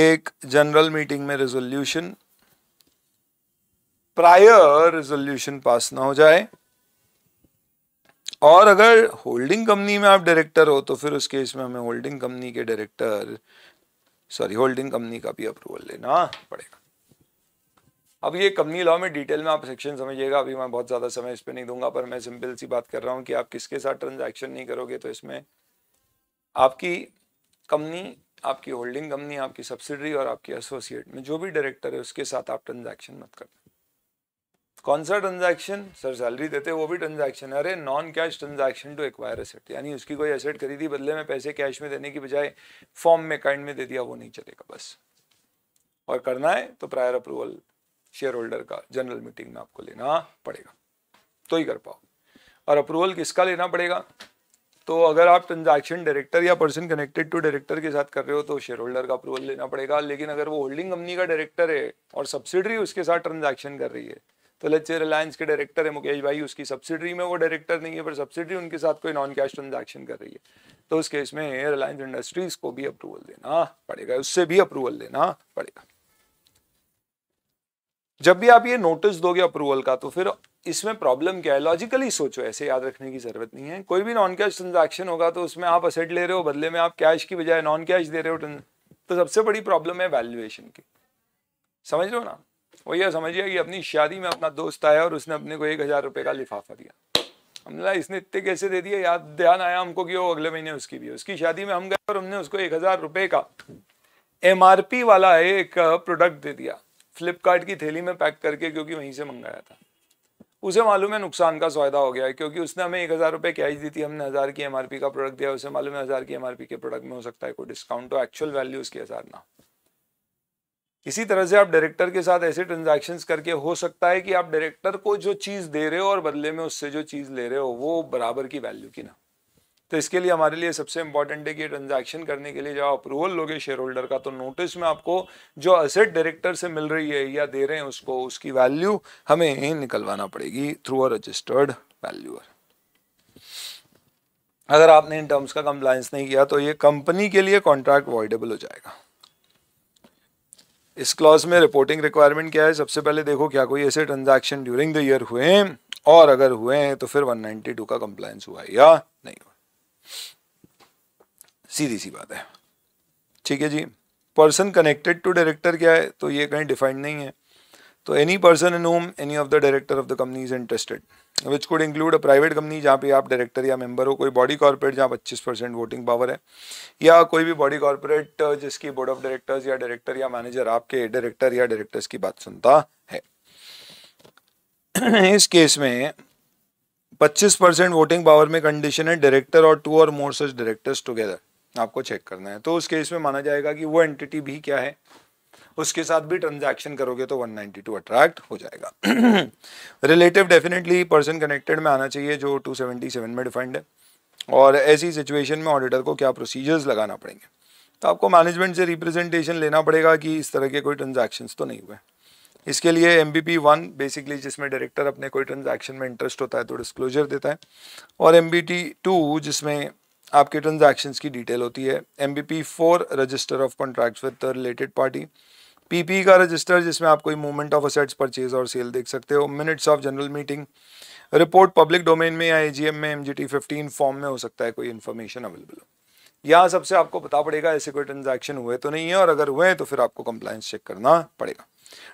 एक जनरल मीटिंग में रेजोल्यूशन प्रायर रेजोल्यूशन पास ना हो जाए और अगर होल्डिंग कंपनी में आप डायरेक्टर हो तो फिर उस केस में हमें होल्डिंग कंपनी के डायरेक्टर सॉरी होल्डिंग कंपनी का भी अप्रूवल लेना पड़ेगा अब ये कंपनी लॉ में डिटेल में आप सेक्शन समझिएगा अभी मैं बहुत ज़्यादा समय इस पर नहीं दूंगा पर मैं सिंपल सी बात कर रहा हूँ कि आप किसके साथ ट्रांजैक्शन नहीं करोगे तो इसमें आपकी कंपनी आपकी होल्डिंग कंपनी आपकी सब्सिडरी और आपकी एसोसिएट में जो भी डायरेक्टर है उसके साथ आप ट्रांजैक्शन मत करना कौन सा ट्रांजैक्शन सर सैलरी देते वो भी ट्रांजैक्शन है अरे non cash transaction to acquire asset यानी उसकी कोई एसेट खरीदी बदले में पैसे कैश में देने की बजाय फॉर्म में काइंड में दे दिया वो नहीं चलेगा बस और करना है तो प्रायर अप्रूवल शेयर होल्डर का जनरल मीटिंग में आपको लेना पड़ेगा तो ही कर पाओ और अप्रूवल किसका लेना पड़ेगा तो अगर आप ट्रांजैक्शन डायरेक्टर या पर्सन कनेक्टेड टू डायरेक्टर के साथ कर रहे हो तो शेयर होल्डर का अप्रूवल लेना पड़ेगा लेकिन अगर वो होल्डिंग कंपनी का डायरेक्टर है और सब्सिडरी उसके साथ ट्रांजैक्शन कर रही है तो लच्चे रिलायंस के डायरेक्टर है मुकेश भाई उसकी सब्सिडरी में वो डायरेक्टर नहीं है पर सब्सिडरी उनके साथ कोई नॉन कैश ट्रांजेक्शन कर रही है तो उस केस में रिलायंस इंडस्ट्रीज को भी अप्रूवल देना पड़ेगा उससे भी अप्रूवल लेना पड़ेगा जब भी आप ये नोटिस दोगे अप्रूवल का तो फिर इसमें प्रॉब्लम क्या है लॉजिकली सोचो ऐसे याद रखने की जरूरत नहीं है कोई भी नॉन कैश ट्रांजेक्शन होगा तो उसमें आप असेट ले रहे हो बदले में आप कैश की बजाय नॉन कैश दे रहे हो तो सबसे बड़ी प्रॉब्लम है वैल्यूएशन की समझ लो ना वो यह समझिए कि अपनी शादी में अपना दोस्त आया और उसने अपने को एक हज़ार रुपये का लिफाफा दिया हमने इसने इतने कैसे दे दिए याद ध्यान आया हमको कि वो अगले महीने उसकी भी उसकी शादी में हम गए और हमने उसको एक हज़ार रुपये का एम वाला एक प्रोडक्ट दे दिया फ्लिपकार्ट की थैली में पैक करके क्योंकि वहीं से मंगाया था उसे मालूम है नुकसान का सौदा हो गया है क्योंकि उसने हमें एक हज़ार रुपये कैश दी थी हमने हज़ार की एम का प्रोडक्ट दिया उसे मालूम है हज़ार की एम के प्रोडक्ट में हो सकता है कोई डिस्काउंट तो एक्चुअल वैल्यू उसकी हज़ार ना इसी तरह से आप डायरेक्टर के साथ ऐसे ट्रांजेक्शन करके हो सकता है कि आप डायरेक्टर को जो चीज़ दे रहे हो और बदले में उससे जो चीज़ ले रहे हो वो बराबर की वैल्यू की ना तो इसके लिए हमारे लिए सबसे इंपॉर्टेंट है कि ट्रांजैक्शन करने के लिए जब अप्रूवल लोगे शेयर होल्डर का तो नोटिस में आपको जो असेट डायरेक्टर से मिल रही है या दे रहे हैं उसको उसकी वैल्यू हमें निकलवाना पड़ेगी थ्रू अ रजिस्टर्ड वैल्यूअर अगर आपने इन टर्म्स का कंप्लायंस नहीं किया तो ये कंपनी के लिए कॉन्ट्रैक्ट अवॉइडेबल हो जाएगा इस क्लॉज में रिपोर्टिंग रिक्वायरमेंट क्या है सबसे पहले देखो क्या कोई ऐसे ट्रांजैक्शन ड्यूरिंग द ईयर हुए हैं और अगर हुए हैं तो फिर 192 का कंप्लायंस हुआ है या नहीं हुआ सीधी सी बात है ठीक है जी पर्सन कनेक्टेड टू डायरेक्टर क्या है तो ये कहीं डिफाइंड नहीं है तो any person in whom any of the director of the company is interested which could include a private company जहाँ पे आप डायरेक्टर या मेंबर हो कोई बॉडी कॉर्पोरेट जहाँ पच्चीस परसेंट वोटिंग पावर है या कोई भी बॉडी कॉर्पोरेट जिसकी बोर्ड ऑफ डायरेक्टर्स या डायरेक्टर या मैनेजर आपके डायरेक्टर या डायरेक्टर्स की बात सुनता है <clears throat> इस केस में 25 परसेंट वोटिंग पावर में कंडीशन है डायरेक्टर और टू और मोर सच डायरेक्टर्स टुगेदर आपको चेक करना है तो उस केस में माना जाएगा कि वो एंटिटी भी क्या है उसके साथ भी ट्रांजैक्शन करोगे तो 192 अट्रैक्ट हो जाएगा रिलेटिव डेफिनेटली पर्सन कनेक्टेड में आना चाहिए जो 277 में डिफाइंड है और ऐसी सिचुएशन में ऑडिटर को क्या प्रोसीजर्स लगाना पड़ेंगे तो आपको मैनेजमेंट से रिप्रेजेंटेशन लेना पड़ेगा कि इस तरह के कोई ट्रांजेक्शन तो नहीं हुए इसके लिए M B P one basically जिसमें डायरेक्टर अपने कोई ट्रांजैक्शन में इंटरेस्ट होता है तो डिस्क्लोजर देता है और एम बी टी टू जिसमें आपके ट्रांजैक्शन की डिटेल होती है M B P four register of contract with related party P P का रजिस्टर जिसमें आप कोई मूवमेंट ऑफ असेट्स परचेज और सेल देख सकते हो minutes of general meeting report public domain में या ए जी एम में M G T fifteen form में हो सकता है कोई इन्फॉर्मेशन अवेलेबल हो यहाँ सबसे आपको पता पड़ेगा ऐसे कोई ट्रांजैक्शन हुए तो नहीं है और अगर हुए तो फिर आपको कंप्लाइंस चेक करना पड़ेगा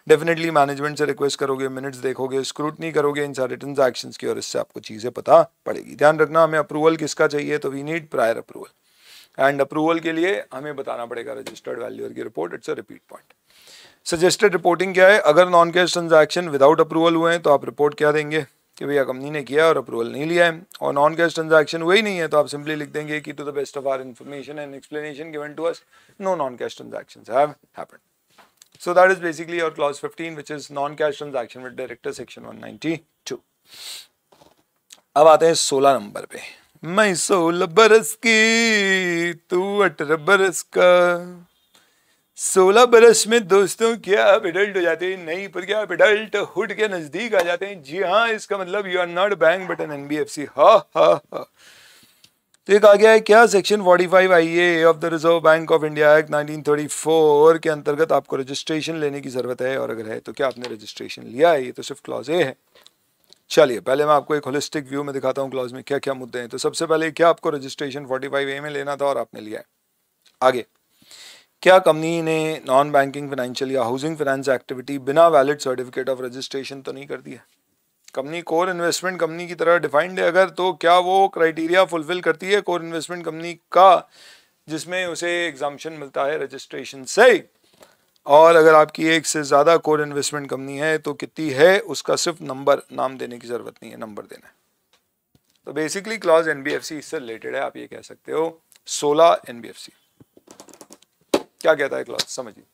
डेफिनेटली मैनेजमेंट से रिक्वेस्ट करोगे मिनट्स देखोगे स्क्रूटनी करोगे इन सारे ट्रांजेक्शन की और इससे आपको चीज़ें पता पड़ेगी ध्यान रखना हमें अप्रूवल किसका चाहिए तो we need prior approval and approval के लिए हमें बताना पड़ेगा रजिस्टर्ड वैल्यूअर की report it's a repeat point suggested reporting क्या है अगर non cash transaction without approval हुए हैं तो आप रिपोर्ट क्या देंगे कि भैया कंपनी ने किया और अप्रूवल नहीं लिया है और नॉन कैश हुए वही नहीं है तो आप सिंपली लिख देंगे कि to the best of our information and explanation given to us no non cash transaction have happened So that is basically your clause 15, which is non-cash transaction with director section 192. अब आते हैं 16 number पे मैं सोलह बरस की तू अठारह बरस का सोलह बरस में दोस्तों क्या आप एडल्ट हो जाते हैं नहीं पर क्या आप एडल्ट हुड के नजदीक आ जाते हैं जी हाँ इसका मतलब you are not bank but an NBFC हा हा हा तो एक आ गया है क्या section 45 A of the Reserve Bank of India Act 1934 के अंतर्गत आपको रजिस्ट्रेशन लेने की ज़रूरत है और अगर है तो क्या आपने रजिस्ट्रेशन लिया है ये तो सिर्फ क्लॉज ए है चलिए पहले मैं आपको एक होलिस्टिक व्यू में दिखाता हूँ क्लॉज में क्या क्या मुद्दे हैं तो सबसे पहले क्या आपको रजिस्ट्रेशन फाइव ए में लेना था और आपने लिया है आगे क्या कंपनी ने नॉन बैंकिंग फाइनेंशियल या हाउसिंग फाइनेंस एक्टिविटी बिना वैलिड सर्टिफिकेट ऑफ रजिस्ट्रेशन तो नहीं कर दिया है कंपनी कोर इन्वेस्टमेंट कंपनी की तरह डिफाइंड है अगर तो क्या वो क्राइटेरिया फुलफिल करती है कोर इन्वेस्टमेंट कंपनी का जिसमें उसे एग्जामेशन मिलता है रजिस्ट्रेशन से और अगर आपकी एक से ज़्यादा कोर इन्वेस्टमेंट कंपनी है तो कितनी है उसका सिर्फ नंबर नाम देने की ज़रूरत नहीं है नंबर देना है तो बेसिकली क्लॉज एन इससे रिलेटेड है आप ये कह सकते हो सोलह एन क्या कहता है क्लॉज समझिए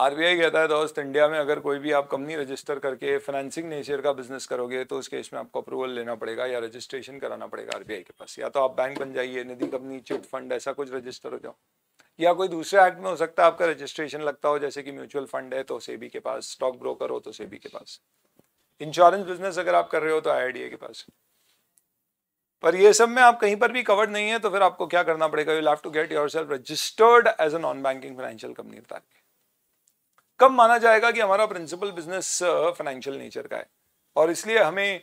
आरबीआई कहता है दोस्त इंडिया में अगर कोई भी आप कंपनी रजिस्टर करके फाइनेंसिंग नेचर का बिजनेस करोगे तो उस केस में आपको अप्रूवल लेना पड़ेगा या रजिस्ट्रेशन कराना पड़ेगा आरबीआई के पास या तो आप बैंक बन जाइए निधि कंपनी चिट फंड ऐसा कुछ रजिस्टर हो जाओ या कोई दूसरे एक्ट में हो सकता है आपका रजिस्ट्रेशन लगता हो जैसे कि म्यूचुअल फंड है तो सेबी के पास स्टॉक ब्रोकर हो तो सेबी के पास इंश्योरेंस बिजनेस अगर आप कर रहे हो तो आई के पास पर ये सब में आप कहीं पर भी कवर्ड नहीं है तो फिर आपको क्या करना पड़ेगा you have to get yourself registered as a non banking financial company बता के कब माना जाएगा कि हमारा प्रिंसिपल बिजनेस फाइनेंशियल नेचर का है और इसलिए हमें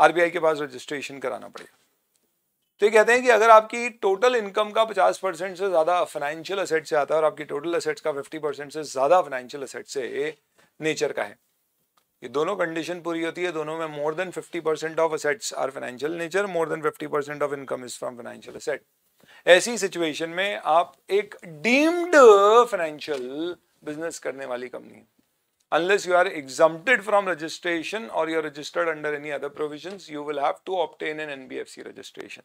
आरबीआई के पास रजिस्ट्रेशन कराना पड़ेगा तो ये कहते हैं कि अगर आपकी टोटल इनकम का 50 परसेंट से ज़्यादा फाइनेंशियल असेट से आता है और आपकी टोटल असेट का 50 परसेंट से ज़्यादा फाइनेंशियल असेट से नेचर का है ये दोनों कंडीशन पूरी होती है दोनों में more than 50 percent of assets are financial nature more than 50 percent of income is from financial asset ऐसी सिचुएशन में आप एक डीम्ड फाइनेंशियल बिजनेस करने वाली कंपनी है unless you are exempted from registration और you are registered under any other provision you will have to obtain an N B F C registration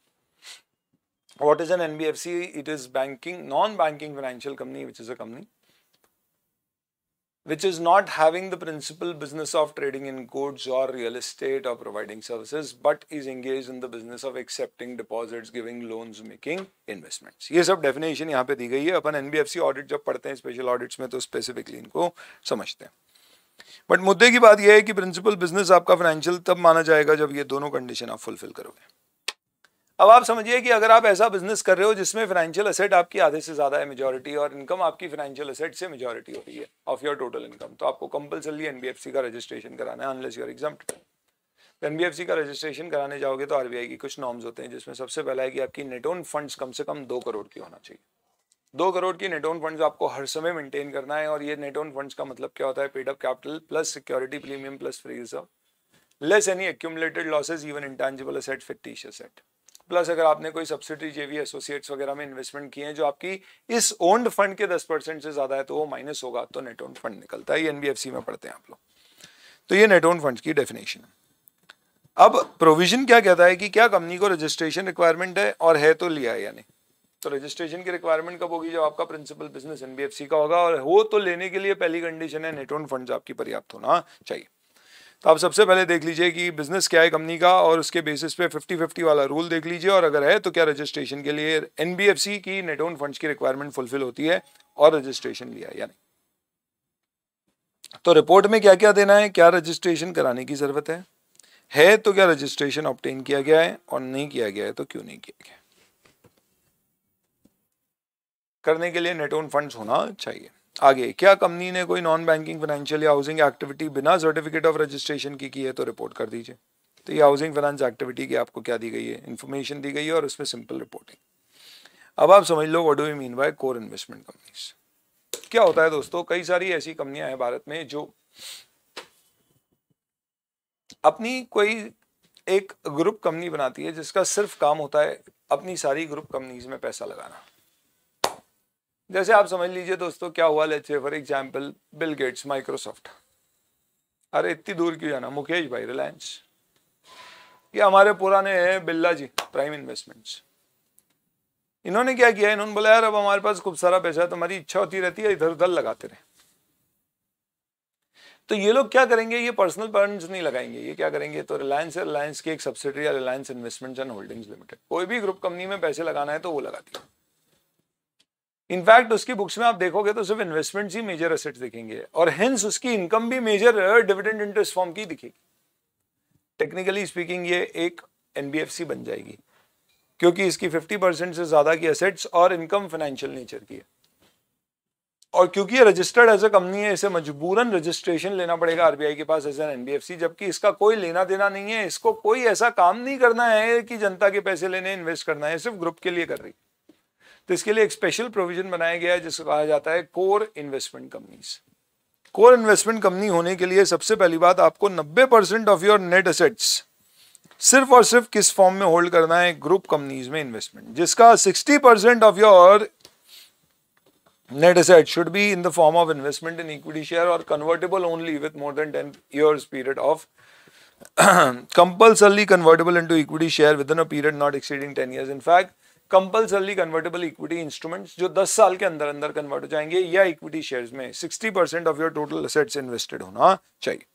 what is an N B F C it is banking non banking financial company which is a company which is not having the principal business of trading in goods or real estate or providing services, but is engaged in the business of accepting deposits, giving loans, making investments. ये सब definition यहाँ पे दी गई है अपन NBFC audit जब पढ़ते हैं special audits में तो specifically इनको समझते हैं बट मुद्दे की बात यह है कि प्रिंसिपल बिजनेस आपका फाइनेंशियल तब माना जाएगा जब ये दोनों कंडीशन आप फुलफिल करोगे अब आप समझिए कि अगर आप ऐसा बिजनेस कर रहे हो जिसमें फाइनेंशियल असेट आपकी आधे से ज़्यादा है मेजॉरिटी और इनकम आपकी फाइनेंशियल असेट से मेजोरिटी हो रही है ऑफ योर टोटल इनकम तो आपको कंपलसरली एनबीएफसी का रजिस्ट्रेशन कराना है अनलेस योर एग्जाम तो एनबीएफसी का रजिस्ट्रेशन कराने जाओगे तो आरबीआई की कुछ नॉर्म्स होते हैं जिसमें सबसे पहला है कि आपकी नेटोन फंड्स कम से कम दो करोड़ की होना चाहिए दो करोड़ की नेटोन फंड फंड्स आपको हर समय मेंटेन करना है और ये नेटोन फंड फंड्स का मतलब क्या होता है paid up capital plus security premium plus free reserve less any accumulated losses even intangible asset fictitious asset plus अगर आपने कोई सब्सिडी जेवी एसोसिएट्स वगैरह में इन्वेस्टमेंट किए हैं जो आपकी इस ओन्ड फंड के दस परसेंट से ज़्यादा है तो वो माइनस होगा तो नेट ओन फंड निकलता है ये एनबीएफसी में पढ़ते हैं आप लोग तो ये नेट ओन फंड की डेफिनेशन है अब प्रोविजन क्या कहता है कि क्या कंपनी को रजिस्ट्रेशन रिक्वायरमेंट है और है तो लिया है यानी तो रजिस्ट्रेशन की रिक्वायरमेंट कब होगी जब आपका प्रिंसिपल बिजनेस एनबीएफसी का होगा और हो तो लेने के लिए पहली कंडीशन है नेटोन फंड आपकी पर्याप्त होना चाहिए तो आप सबसे पहले देख लीजिए कि बिजनेस क्या है कंपनी का और उसके बेसिस पे 50 50 वाला रूल देख लीजिए और अगर है तो क्या रजिस्ट्रेशन के लिए एन की नेट ओन फंड्स की रिक्वायरमेंट फुलफिल होती है और रजिस्ट्रेशन लिया या नहीं तो रिपोर्ट में क्या क्या देना है क्या रजिस्ट्रेशन कराने की ज़रूरत है है तो क्या रजिस्ट्रेशन ऑप्टेन किया गया है और नहीं किया गया है तो क्यों नहीं किया गया करने के लिए नेटोन फंड्स होना चाहिए आगे क्या कंपनी ने कोई नॉन बैंकिंग फाइनेंशियल या हाउसिंग एक्टिविटी बिना सर्टिफिकेट ऑफ रजिस्ट्रेशन की की है तो रिपोर्ट कर दीजिए तो ये हाउसिंग फाइनेंस एक्टिविटी की आपको क्या दी गई है इन्फॉर्मेशन दी गई है और उसमें सिंपल रिपोर्टिंग अब आप समझ लो what do you mean by core investment companies क्या होता है दोस्तों कई सारी ऐसी कंपनियां हैं भारत में जो अपनी कोई एक ग्रुप कंपनी बनाती है जिसका सिर्फ काम होता है अपनी सारी ग्रुप कंपनीज में पैसा लगाना जैसे आप समझ लीजिए दोस्तों क्या हुआ let's for example Bill Gates Microsoft अरे इतनी दूर क्यों जाना मुकेश भाई रिलायंस ये हमारे पुराने हैं बिल्ला जी प्राइम इन्वेस्टमेंट्स इन्होंने क्या किया इन्होंने बोला यार अब हमारे पास खूब सारा पैसा है हमारी इच्छा होती रहती है इधर उधर लगाते रहे तो ये लोग क्या करेंगे ये पर्सनल फंड्स नहीं लगाएंगे ये क्या करेंगे तो रिलायंस रिलायंस की एक subsidiary Reliance Investment and Holdings Limited कोई भी ग्रुप कंपनी में पैसे लगाना है तो वो लगाती है इनफैक्ट उसकी बुक्स में आप देखोगे तो सिर्फ इन्वेस्टमेंट ही मेजर असेट्स दिखेंगे और हेंस उसकी इनकम भी मेजर डिविडेंड इंटरेस्ट फॉर्म की दिखेगी टेक्निकली स्पीकिंग ये एक एनबीएफसी बन जाएगी क्योंकि इसकी 50 परसेंट से ज़्यादा की असेट्स और इनकम फाइनेंशियल नेचर की है और क्योंकि ये रजिस्टर्ड एज ए कंपनी है इसे मजबूरन रजिस्ट्रेशन लेना पड़ेगा आरबीआई के पास एज एन एनबीएफसी जबकि इसका कोई लेना देना नहीं है इसको कोई ऐसा काम नहीं करना है कि जनता के पैसे लेने इन्वेस्ट करना है सिर्फ ग्रुप के लिए कर रही है तो इसके लिए एक स्पेशल प्रोविजन बनाया गया है जिसको कहा जाता है core investment company core investment company होने के लिए सबसे पहली बात आपको नब्बे percent of your net assets सिर्फ और सिर्फ किस फॉर्म में होल्ड करना है ग्रुप कंपनीज में इन्वेस्टमेंट जिसका sixty percent of your net asset should be in the form of investment in equity share और convertible only with more than ten year period of compulsorily convertible into equity share with in a period not exceeding ten year in fact compulsorily convertible equity instruments जो 10 साल के अंदर अंदर convert हो जाएंगे या equity shares में 60 percent of your total assets invested होना चाहिए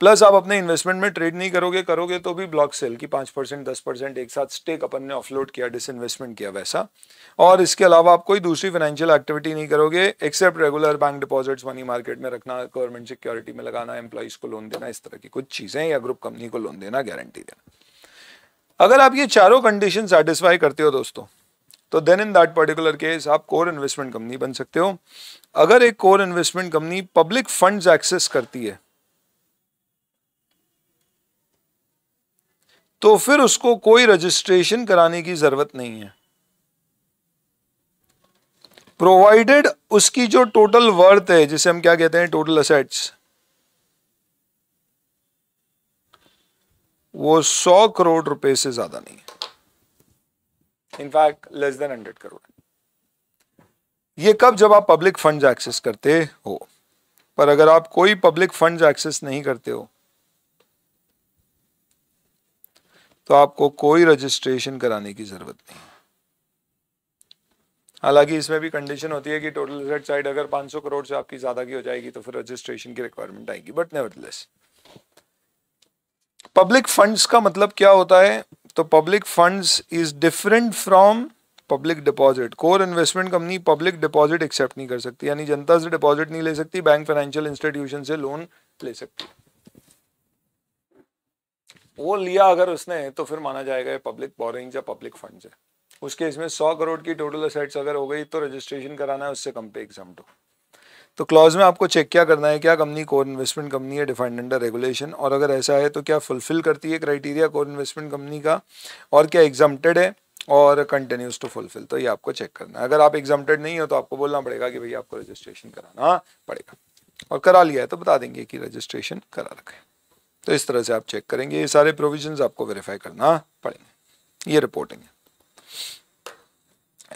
प्लस आप अपने इन्वेस्टमेंट में ट्रेड नहीं करोगे करोगे तो भी ब्लॉक सेल की पांच परसेंट दस परसेंट एक साथ स्टेक अपन ने ऑफलोड किया डिसइन्वेस्टमेंट किया वैसा और इसके अलावा आप कोई दूसरी फाइनेंशियल एक्टिविटी नहीं करोगे except regular bank deposits money market में रखना गवर्नमेंट सिक्योरिटी में लगाना एम्प्लॉइज को लोन देना इस तरह की कुछ चीज़ें या ग्रुप कंपनी को लोन देना गारंटी देना अगर आप ये चारों कंडीशन सेटिस्फाई करते हो दोस्तों तो then in that particular case आप कोर इन्वेस्टमेंट कंपनी बन सकते हो अगर एक core investment company public funds access करती है तो फिर उसको कोई रजिस्ट्रेशन कराने की जरूरत नहीं है प्रोवाइडेड उसकी जो टोटल वर्थ है जिसे हम क्या कहते हैं टोटल असेट्स वो सौ करोड़ रुपए से ज्यादा नहीं है in fact less than hundred crore ये कब जब आप पब्लिक फंड एक्सेस करते हो पर अगर आप कोई पब्लिक फंड एक्सेस नहीं करते हो तो आपको कोई रजिस्ट्रेशन कराने की जरूरत नहीं हालांकि इसमें भी कंडीशन होती है कि टोटल रिजल्ट साइड अगर 500 करोड़ से आपकी ज़्यादा की हो जाएगी तो फिर रजिस्ट्रेशन की रिक्वायरमेंट आएगी बट नेवरलेस पब्लिक फंड्स का मतलब क्या होता है तो public funds is different from public deposit core investment company public deposit accept नहीं कर सकती यानी जनता से डिपॉजिट नहीं ले सकती बैंक फाइनेंशियल इंस्टीट्यूशन से लोन ले सकती वो लिया अगर उसने तो फिर माना जाएगा पब्लिक बोरिंग या पब्लिक फंड है उसके इसमें सौ करोड़ की टोटल असेट्स अगर हो गई तो रजिस्ट्रेशन कराना है उससे कम पे एग्जाम टू तो क्लॉज में आपको चेक क्या करना है क्या कंपनी कोर इन्वेस्टमेंट कंपनी है डिफाइंड अंडर रेगुलेशन और अगर ऐसा है तो क्या फुलफिल करती है क्राइटेरिया कोर इन्वेस्टमेंट कंपनी का और क्या एग्जाम्प्टेड है और कंटिन्यूस टू फुलफिल तो ये आपको चेक करना है अगर आप एग्जाम्प्टेड नहीं हो तो आपको बोलना पड़ेगा कि भैया आपको रजिस्ट्रेशन कराना पड़ेगा और करा लिया है तो बता देंगे कि रजिस्ट्रेशन करा रखें तो इस तरह से आप चेक करेंगे ये सारे प्रोविजन आपको वेरीफाई करना पड़ेंगे ये रिपोर्टिंग है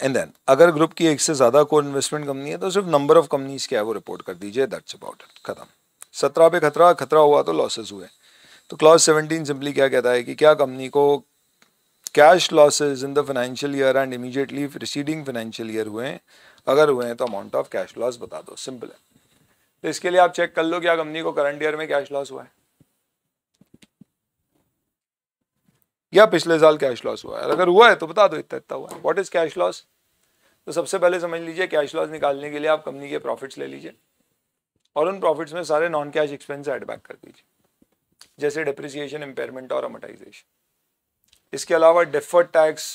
एंड देन अगर ग्रुप की एक से ज़्यादा कोर इन्वेस्टमेंट कंपनी है तो सिर्फ नंबर ऑफ कंपनीज क्या है वो रिपोर्ट कर दीजिए दैट्स अबाउट इट खत्म सत्रह पे खतरा खतरा हुआ तो लॉसेज हुए तो क्लॉज सेवनटीन सिंपली क्या कहता है कि क्या कंपनी को cash losses in the financial year and immediately preceding financial year हुए अगर हुए हैं तो अमाउंट ऑफ कैश लॉस बता दो सिंपल है तो इसके लिए आप चेक कर लो क्या कंपनी को करंट ईयर में कैश लॉस हुआ है या पिछले साल कैश लॉस हुआ है अगर हुआ है तो बता दो इतना इतना हुआ है वॉट इज कैश लॉस तो सबसे पहले समझ लीजिए कैश लॉस निकालने के लिए आप कंपनी के प्रॉफिट्स ले लीजिए और उन प्रॉफिट्स में सारे non cash expense add back कर दीजिए जैसे डिप्रिसिएशन इम्पेयरमेंट और अमोटाइजेशन इसके अलावा डेफर्ड टैक्स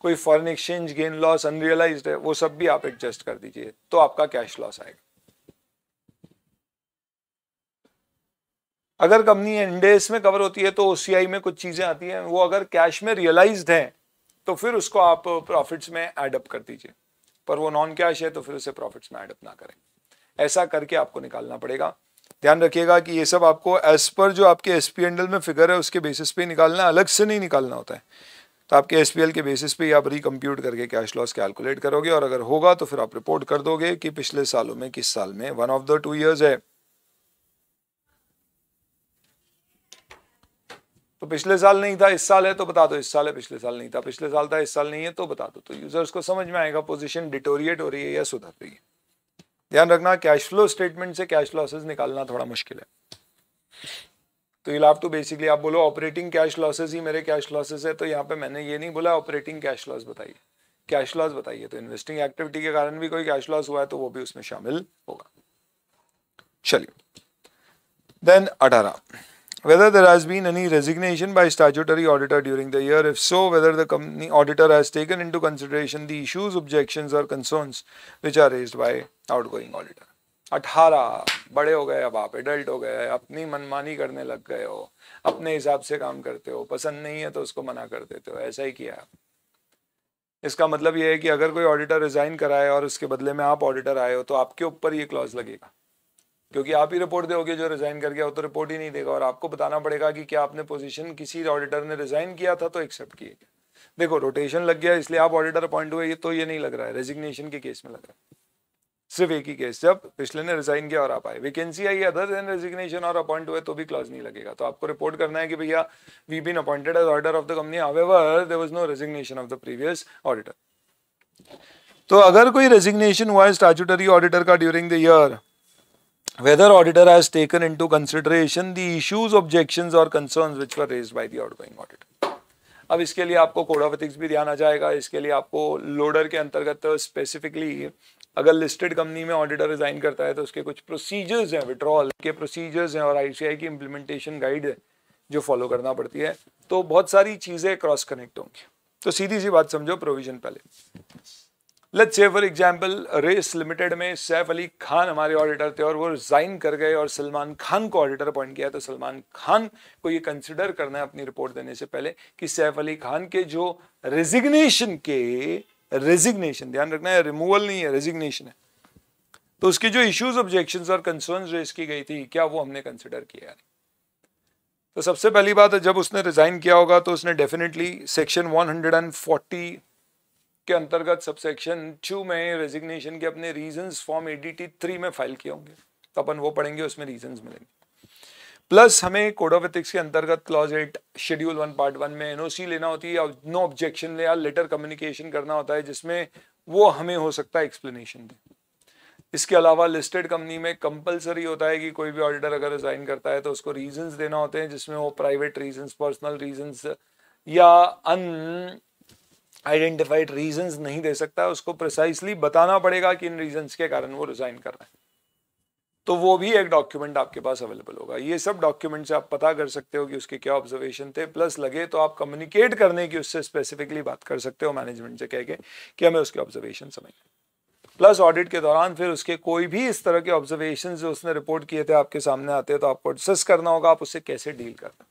कोई foreign exchange gain loss unrealised है वो सब भी आप एडजस्ट कर दीजिए तो आपका कैश लॉस आएगा अगर कंपनी इंडेस में कवर होती है तो ओ में कुछ चीज़ें आती हैं वो अगर कैश में रियलाइज्ड है तो फिर उसको आप प्रॉफिट्स में एडअप कर दीजिए पर वो नॉन कैश है तो फिर उसे प्रॉफिट्स में एडअप ना करें ऐसा करके आपको निकालना पड़ेगा ध्यान रखिएगा कि ये सब आपको एज पर जो आपके एस पी एंडल में फिगर है उसके बेसिस पे निकालना अलग से नहीं निकालना होता है तो आपके एस पी एल के बेसिस पे आप रिकम्प्यूट करके कैश लॉस कैलकुलेट करोगे और अगर होगा तो फिर आप रिपोर्ट कर दोगे कि पिछले सालों में किस साल में one of the two years है तो पिछले साल नहीं था इस साल है तो बता दो इस साल है पिछले साल नहीं था पिछले साल था इस साल नहीं है तो बता दो तो यूजर्स को समझ में आएगा पोजीशन डिटोरिएट हो रही है या सुधर रही है ध्यान रखना कैश फ्लो स्टेटमेंट से कैश लॉसेज निकालना थोड़ा मुश्किल है तो यू तो बेसिकली आप बोलो ऑपरेटिंग कैश लॉसेज ही मेरे कैश लॉसेज है तो यहाँ पे मैंने ये नहीं बोला ऑपरेटिंग कैश लॉस बताइए कैश लॉस बताइए तो इन्वेस्टिंग एक्टिविटी के कारण भी कोई कैश लॉस हुआ है तो वो भी उसमें शामिल होगा चलिए देन अठारह Whether there has been any resignation by statutory auditor during the year, if so, whether the company auditor has taken into consideration the issues, objections or concerns which are raised by outgoing auditor. 18 बड़े हो गए अब आप adult हो गए अपनी मनमानी करने लग गए हो अपने हिसाब से काम करते हो पसंद नहीं है तो उसको मना कर देते हो ऐसा ही किया इसका मतलब यह है कि अगर कोई ऑडिटर रिजाइन कराए और उसके बदले में आप ऑडिटर आए हो तो आपके ऊपर ये क्लॉज लगेगा क्योंकि आप ही रिपोर्ट दोगे जो रिजाइन कर गया वो तो रिपोर्ट ही नहीं देगा और आपको बताना पड़ेगा कि क्या आपने पोजीशन किसी ऑडिटर ने रिजाइन किया था तो एक्सेप्ट किए देखो रोटेशन लग गया इसलिए आप ऑडिटर अपॉइंट हुए ये तो ये नहीं लग रहा है रेजिग्नेशन के केस में लग रहा है सिर्फ एक ही केस जब पिछले ने रिजाइन किया और आप आए वैकेंसी आई अदर देन रेजिग्नेशन और अपॉइंट हुए तो भी क्लॉज नहीं लगेगा तो आपको रिपोर्ट करना है कि भैया we been appointed as auditor of the company however there was no resignation of the previous auditor तो अगर कोई रेजिग्नेशन हुआ है स्टैचुटरी ऑडिटर का during the year whether auditor has taken into consideration the issues, objections or concerns which were raised by the outgoing auditor. अब इसके लिए आपको कोड ऑफ एथिक्स भी ध्यान आ जाएगा इसके लिए आपको लोडर के अंतर्गत स्पेसिफिकली अगर लिस्टेड कंपनी में ऑडिटर रिजाइन करता है तो उसके कुछ प्रोसीजर्स हैं विड्रॉल के प्रोसीजर्स हैं और आईसीआई की इम्प्लीमेंटेशन गाइड है जो फॉलो करना पड़ती है तो बहुत सारी चीज़ें क्रॉस कनेक्ट होंगी तो सीधी सी बात समझो प्रोविजन पहले let's say for example race limited में सैफ अली खान हमारे ऑडिटर थे और वो रिजाइन कर गए और सलमान खान को ऑडिटर अपॉइंट किया तो सलमान खान को ये कंसिडर करना है अपनी रिपोर्ट देने से पहले कि सैफ अली खान के जो रेजिग्नेशन के रेजिग्नेशन ध्यान रखना है रिमूवल नहीं है रेजिग्नेशन है तो उसकी जो इश्यूज ऑब्जेक्शन और कंसर्न रेस की गई थी क्या वो हमने कंसिडर किया तो सबसे पहली बात है जब उसने रिजाइन किया होगा तो उसने डेफिनेटली सेक्शन 140 के अंतर्गत सबसेक्शन टू में रेजिग्नेशन के अपने रीजंस फॉर्म एडीटी थ्री में फाइल किए होंगे तो अपन वो पढ़ेंगे उसमें रीजंस मिलेंगे प्लस हमें कोड ऑफ एथिक्स के अंतर्गत clause eight schedule one part one में एनओसी लेना होती है नो ऑब्जेक्शन ले या लेटर कम्युनिकेशन करना होता है जिसमें वो हमें हो सकता है एक्सप्लेनेशन दे इसके अलावा लिस्टेड कंपनी में कंपलसरी होता है कि कोई भी ऑडिटर अगर रिजाइन करता है तो उसको रीजंस देना होते हैं जिसमें वो प्राइवेट रीजंस पर्सनल रीजंस या अन आइडेंटिफाइड रीजंस नहीं दे सकता उसको प्रिसाइसली बताना पड़ेगा कि इन रीजंस के कारण वो रिज़ाइन कर रहे हैं तो वो भी एक डॉक्यूमेंट आपके पास अवेलेबल होगा ये सब डॉक्यूमेंट से आप पता कर सकते हो कि उसके क्या ऑब्जर्वेशन थे प्लस लगे तो आप कम्युनिकेट करने की उससे स्पेसिफिकली बात कर सकते हो मैनेजमेंट से कह के कि हमें उसके ऑब्जर्वेशन समझ प्लस ऑडिट के दौरान फिर उसके कोई भी इस तरह के ऑब्जर्वेशन जो उसने रिपोर्ट किए थे आपके सामने आते हैं तो आपको डिस्कस करना होगा आप उससे कैसे डील करना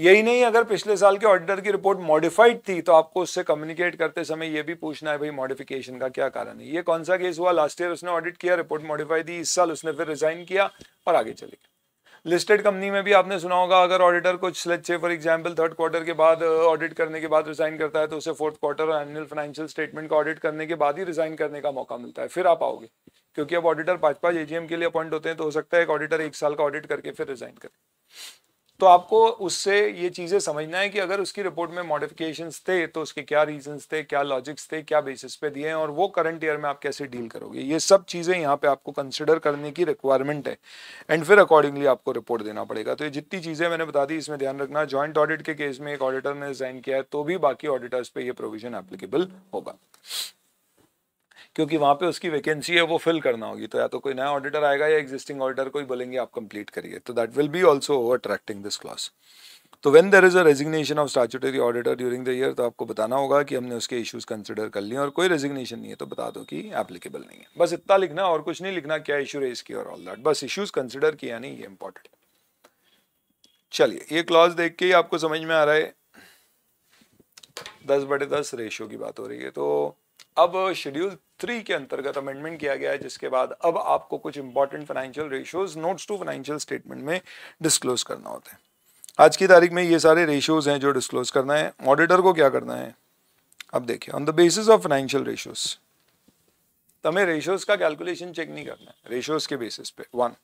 यही नहीं अगर पिछले साल के ऑडिटर की रिपोर्ट मॉडिफाइड थी तो आपको उससे कम्युनिकेट करते समय यह भी पूछना है भाई मॉडिफिकेशन का क्या कारण है ये कौन सा केस हुआ लास्ट ईयर उसने ऑडिट किया रिपोर्ट मॉडिफाई दी इस साल उसने फिर रिजाइन किया और आगे चले गए लिस्टेड कंपनी में भी आपने सुना होगा अगर ऑडिटर कुछ लच्छे फॉर एग्जाम्पल थर्ड क्वार्टर के बाद ऑडिट uh, करने के बाद रिजाइन करता है तो उसे फोर्थ क्वार्टर और एनुअल फाइनेंशियल स्टेटमेंट का ऑडिट करने के बाद ही रिजाइन करने का मौका मिलता है फिर आप आओगे क्योंकि अब ऑडिटर पाँच पाँच एजीएम के लिए अपॉइंट होते हैं तो हो सकता है एक ऑडिटर एक साल का ऑडिट करके फिर रिजाइन करें तो आपको उससे ये चीज़ें समझना है कि अगर उसकी रिपोर्ट में मॉडिफिकेशन थे तो उसके क्या रीजंस थे क्या लॉजिक्स थे क्या बेसिस पे दिए हैं और वो करंट ईयर में आप कैसे डील करोगे ये सब चीज़ें यहाँ पे आपको कंसिडर करने की रिक्वायरमेंट है एंड फिर अकॉर्डिंगली आपको रिपोर्ट देना पड़ेगा तो ये जितनी चीज़ें मैंने बता दी इसमें ध्यान रखना ज्वाइंट ऑडिट के केस में एक ऑडिटर ने रिजाइन किया है तो भी बाकी ऑडिटर्स पर यह प्रोविजन एप्लीकेबल होगा क्योंकि वहाँ पे उसकी वैकेंसी है वो फिल करना होगी तो या तो कोई नया ऑडिटर आएगा या एग्जिस्टिंग ऑडिटर को ही बोलेंगे आप कंप्लीट करिए तो that will be also over attracting this class तो when there is a resignation of statutory auditor during the year तो आपको बताना होगा कि हमने उसके इश्यूज कंसिडर कर लिए और कोई रेजिग्नेशन नहीं है तो बता दो कि एप्लीकेबल नहीं है बस इतना लिखना और कुछ नहीं लिखना क्या इशू रेज किया और ऑल दैट बस इशूज कंसिडर किया नहीं ये इंपॉर्टेंट चलिए ये क्लॉज देख के ही आपको समझ में आ रहा है दस बटे दस रेशियो की बात हो रही है तो अब शेड्यूल थ्री के अंतर्गत अमेंडमेंट किया गया है जिसके बाद अब आपको कुछ important financial ratios notes to financial statement में डिस्क्लोज करना होता है आज की तारीख में ये सारे रेशियोज हैं जो डिस्क्लोज करना है ऑडिटर को क्या करना है अब देखिए on the basis of financial ratios तुम्हें रेशियोज का कैलकुलेशन चेक नहीं करना है रेशियोज के बेसिस पे one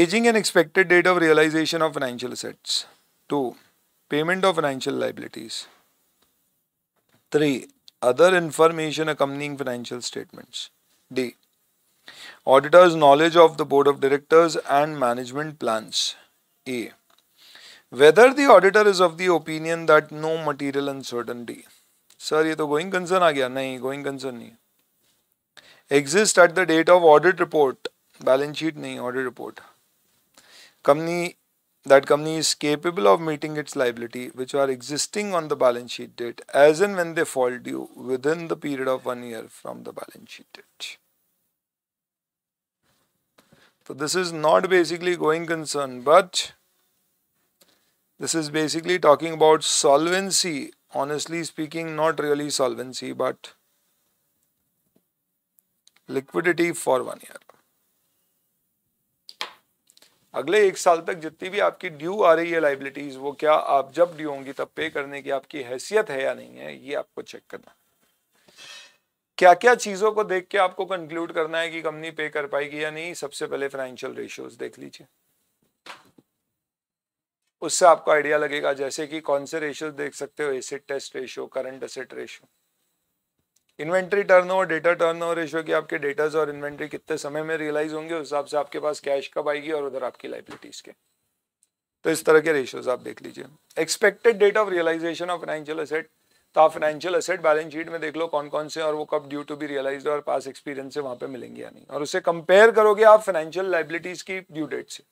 ageing and expected date of realisation of financial assets two payment of financial liabilities three other information accompanying financial statements. D. Auditor's knowledge of the board of directors and management plans. A. Whether the auditor is of the opinion that no material uncertainty. Sir, ये तो going concern आ गया नहीं going concern नहीं Exist at the date of audit report. Balance sheet नहीं audit report. Company that company is capable of meeting its liability which are existing on the balance sheet date as and when they fall due within the period of one year from the balance sheet date. So this is not basically going concern but this is basically talking about solvency honestly speaking not really solvency but liquidity for one year. अगले एक साल तक जितनी भी आपकी due आ रही है liabilities वो क्या आप जब ड्यू होंगी तब पे करने की आपकी हैसियत है या नहीं है ये आपको चेक करना क्या क्या चीज़ों को देख के आपको कंक्लूड करना है कि कंपनी पे कर पाएगी या नहीं सबसे पहले फाइनेंशियल रेशियोज देख लीजिए उससे आपको आइडिया लगेगा जैसे कि कौन से रेशियोज देख सकते हो acid test ratio current acid ratio inventory turnover debtor turnover ratio की आपके डेटाज और इन्वेंट्री कितने समय में रियलाइज होंगे उस हिसाब से आपके पास कैश कब आएगी और उधर आपकी लाइबिलिटीज के तो इस तरह के रेशियोज आप देख लीजिए expected date of realisation of financial asset तो आप फाइनेंशियल असेट बैलेंस शीट में देख लो कौन कौन से और वो कब ड्यू टू बी रियलाइज और पास एक्सपीरियंस से वहां पे मिलेंगे या नहीं और उसे कंपेयर करोगे आप फाइनेंशियल लाइबिलिटीज की ड्यू डेट से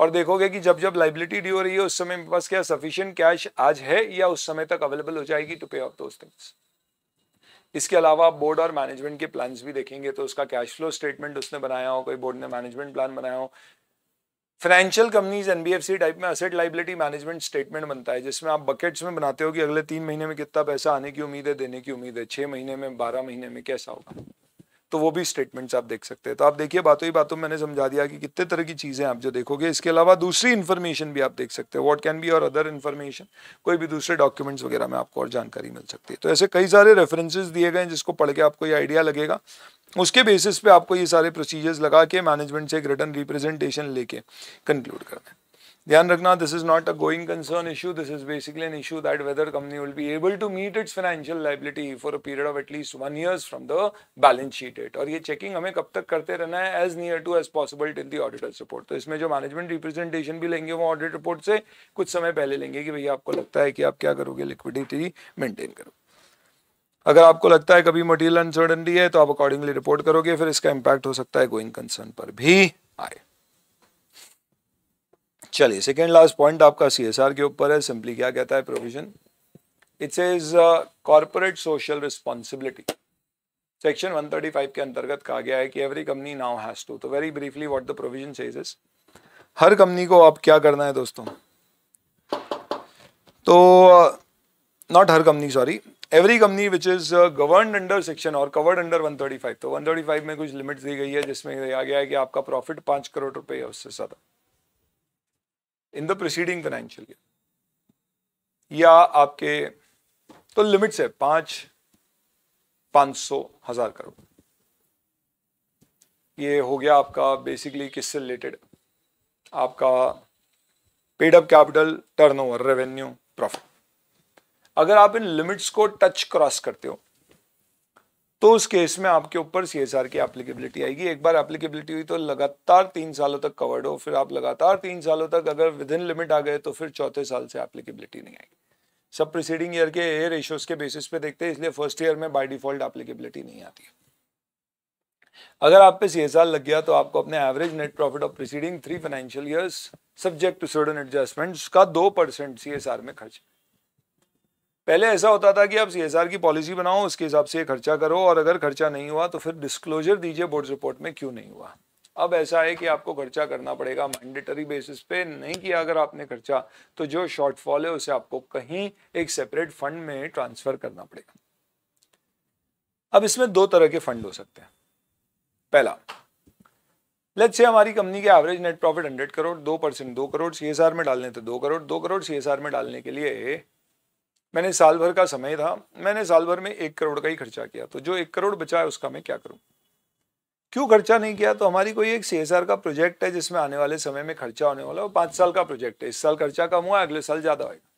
और देखोगे कि जब जब लाइबिलिटी ड्यू हो रही है उस समय पास क्या सफिशियंट कैश आज है या उस समय तक अवेलेबल हो जाएगी टू पे ऑफ दोज थिंग्स इसके अलावा बोर्ड और मैनेजमेंट के प्लान्स भी देखेंगे तो उसका कैश फ्लो स्टेटमेंट उसने बनाया हो कोई बोर्ड ने मैनेजमेंट प्लान बनाया हो फाइनेंशियल कंपनीज एनबीएफसी टाइप में असेट लाइबिलिटी मैनेजमेंट स्टेटमेंट बनता है जिसमें आप बकेट्स में बनाते हो कि अगले तीन महीने में कितना पैसा आने की उम्मीद है देने की उम्मीद है छः महीने में बारह महीने में कैसा होगा तो वो भी स्टेटमेंट्स आप देख सकते हैं तो आप देखिए बातों ही बातों में मैंने समझा दिया कि कितने तरह की चीज़ें आप जो देखोगे इसके अलावा दूसरी इन्फॉर्मेशन भी आप देख सकते हैं व्हाट कैन बी और अदर इन्फॉर्मेशन कोई भी दूसरे डॉक्यूमेंट्स वगैरह में आपको और जानकारी मिल सकती है तो ऐसे कई सारे रेफरेंसेज दिए गए जिसको पढ़ के आपको ये आइडिया लगेगा उसके बेसिस पे आपको ये सारे प्रोसीजर्स लगा के मैनेजमेंट से एक रिटर्न रिप्रेजेंटेशन लेके कंक्लूड करना है ध्यान रखना this is not a going concern issue this is basically an issue that whether company will be able to meet its financial liability for a period of at least one years from the balance sheet it और ये checking हमें कब तक करते रहना है as near to as possible till the auditor's report तो इसमें जो मैनेजमेंट रिप्रेजेंटेशन भी लेंगे वो ऑडिट रिपोर्ट से कुछ समय पहले लेंगे कि भैया आपको लगता है कि आप क्या करोगे लिक्विडिटी मेंटेन करो अगर आपको लगता है कभी मटीरियल अनसर्टनिटी है तो आप अकॉर्डिंगली रिपोर्ट करोगे फिर इसका इम्पैक्ट हो सकता है गोइंग कंसर्न पर भी आए चलिए सेकेंड लास्ट पॉइंट आपका सी के ऊपर है सिंपली क्या कहता है provision its is corporate social responsibility section 135 के अंतर्गत कहा गया है कि every company now has to तो very briefly what the provision says is हर कंपनी को आप क्या करना है दोस्तों तो नॉट uh, हर company sorry every company which is govern under section और कवर्ड अंडर 135 तो 135 में कुछ लिमिट दी गई है जिसमें आ गया है कि आपका प्रॉफिट पाँच करोड़ रुपये है उससे ज़्यादा in the preceding financial year या आपके तो लिमिट्स है पांच पांच सौ हजार करोड़ ये हो गया आपका बेसिकली किससे रिलेटेड आपका paid up capital turnover revenue profit अगर आप इन लिमिट्स को टच क्रॉस करते हो तो उस केस में आपके ऊपर सी की एप्लीकेबिलिटी आएगी एक बार एप्लीकेबिलिटी हुई तो लगातार तीन सालों तक कवर्ड हो फिर आप लगातार तीन सालों तक अगर विद इन लिमिट आ गए तो फिर चौथे साल से एप्लीकेबिलिटी नहीं आएगी सब प्रिसीडिंग ईयर के ए रेशियोज के बेसिस पे देखते हैं इसलिए फर्स्ट ईयर में बाई डिफॉल्ट एप्लीकेबिलिटी नहीं आती है अगर आप पे सी लग गया तो आपको अपने average net profit of preceding three financial years subject to certain adjustments का दो परसेंट सी में खर्च पहले ऐसा होता था कि आप सी की पॉलिसी बनाओ उसके हिसाब से खर्चा करो और अगर खर्चा नहीं हुआ तो फिर डिस्क्लोजर दीजिए बोर्ड रिपोर्ट में क्यों नहीं हुआ अब ऐसा है कि आपको खर्चा करना पड़ेगा मैंडेटरी बेसिस पे नहीं किया अगर आपने खर्चा तो जो शॉर्टफॉल है उसे आपको कहीं एक सेपरेट फंड में ट्रांसफर करना पड़ेगा अब इसमें दो तरह के फंड हो सकते हैं पहला लेट से हमारी कंपनी के एवरेज नेट प्रॉफिट 100 करोड़ दो परसेंट दो करोड़ सीएसआर में डालने थे तो दो करोड़ दो करोड़ सीएसआर में डालने के लिए मैंने साल भर का समय था मैंने साल भर में एक करोड़ का ही खर्चा किया तो जो एक करोड़ बचा है उसका मैं क्या करूँ क्यों खर्चा नहीं किया तो हमारी कोई एक सी का प्रोजेक्ट है जिसमें आने वाले समय में खर्चा होने वाला है वो पाँच साल का प्रोजेक्ट है इस साल खर्चा कम हुआ अगले साल ज़्यादा होगा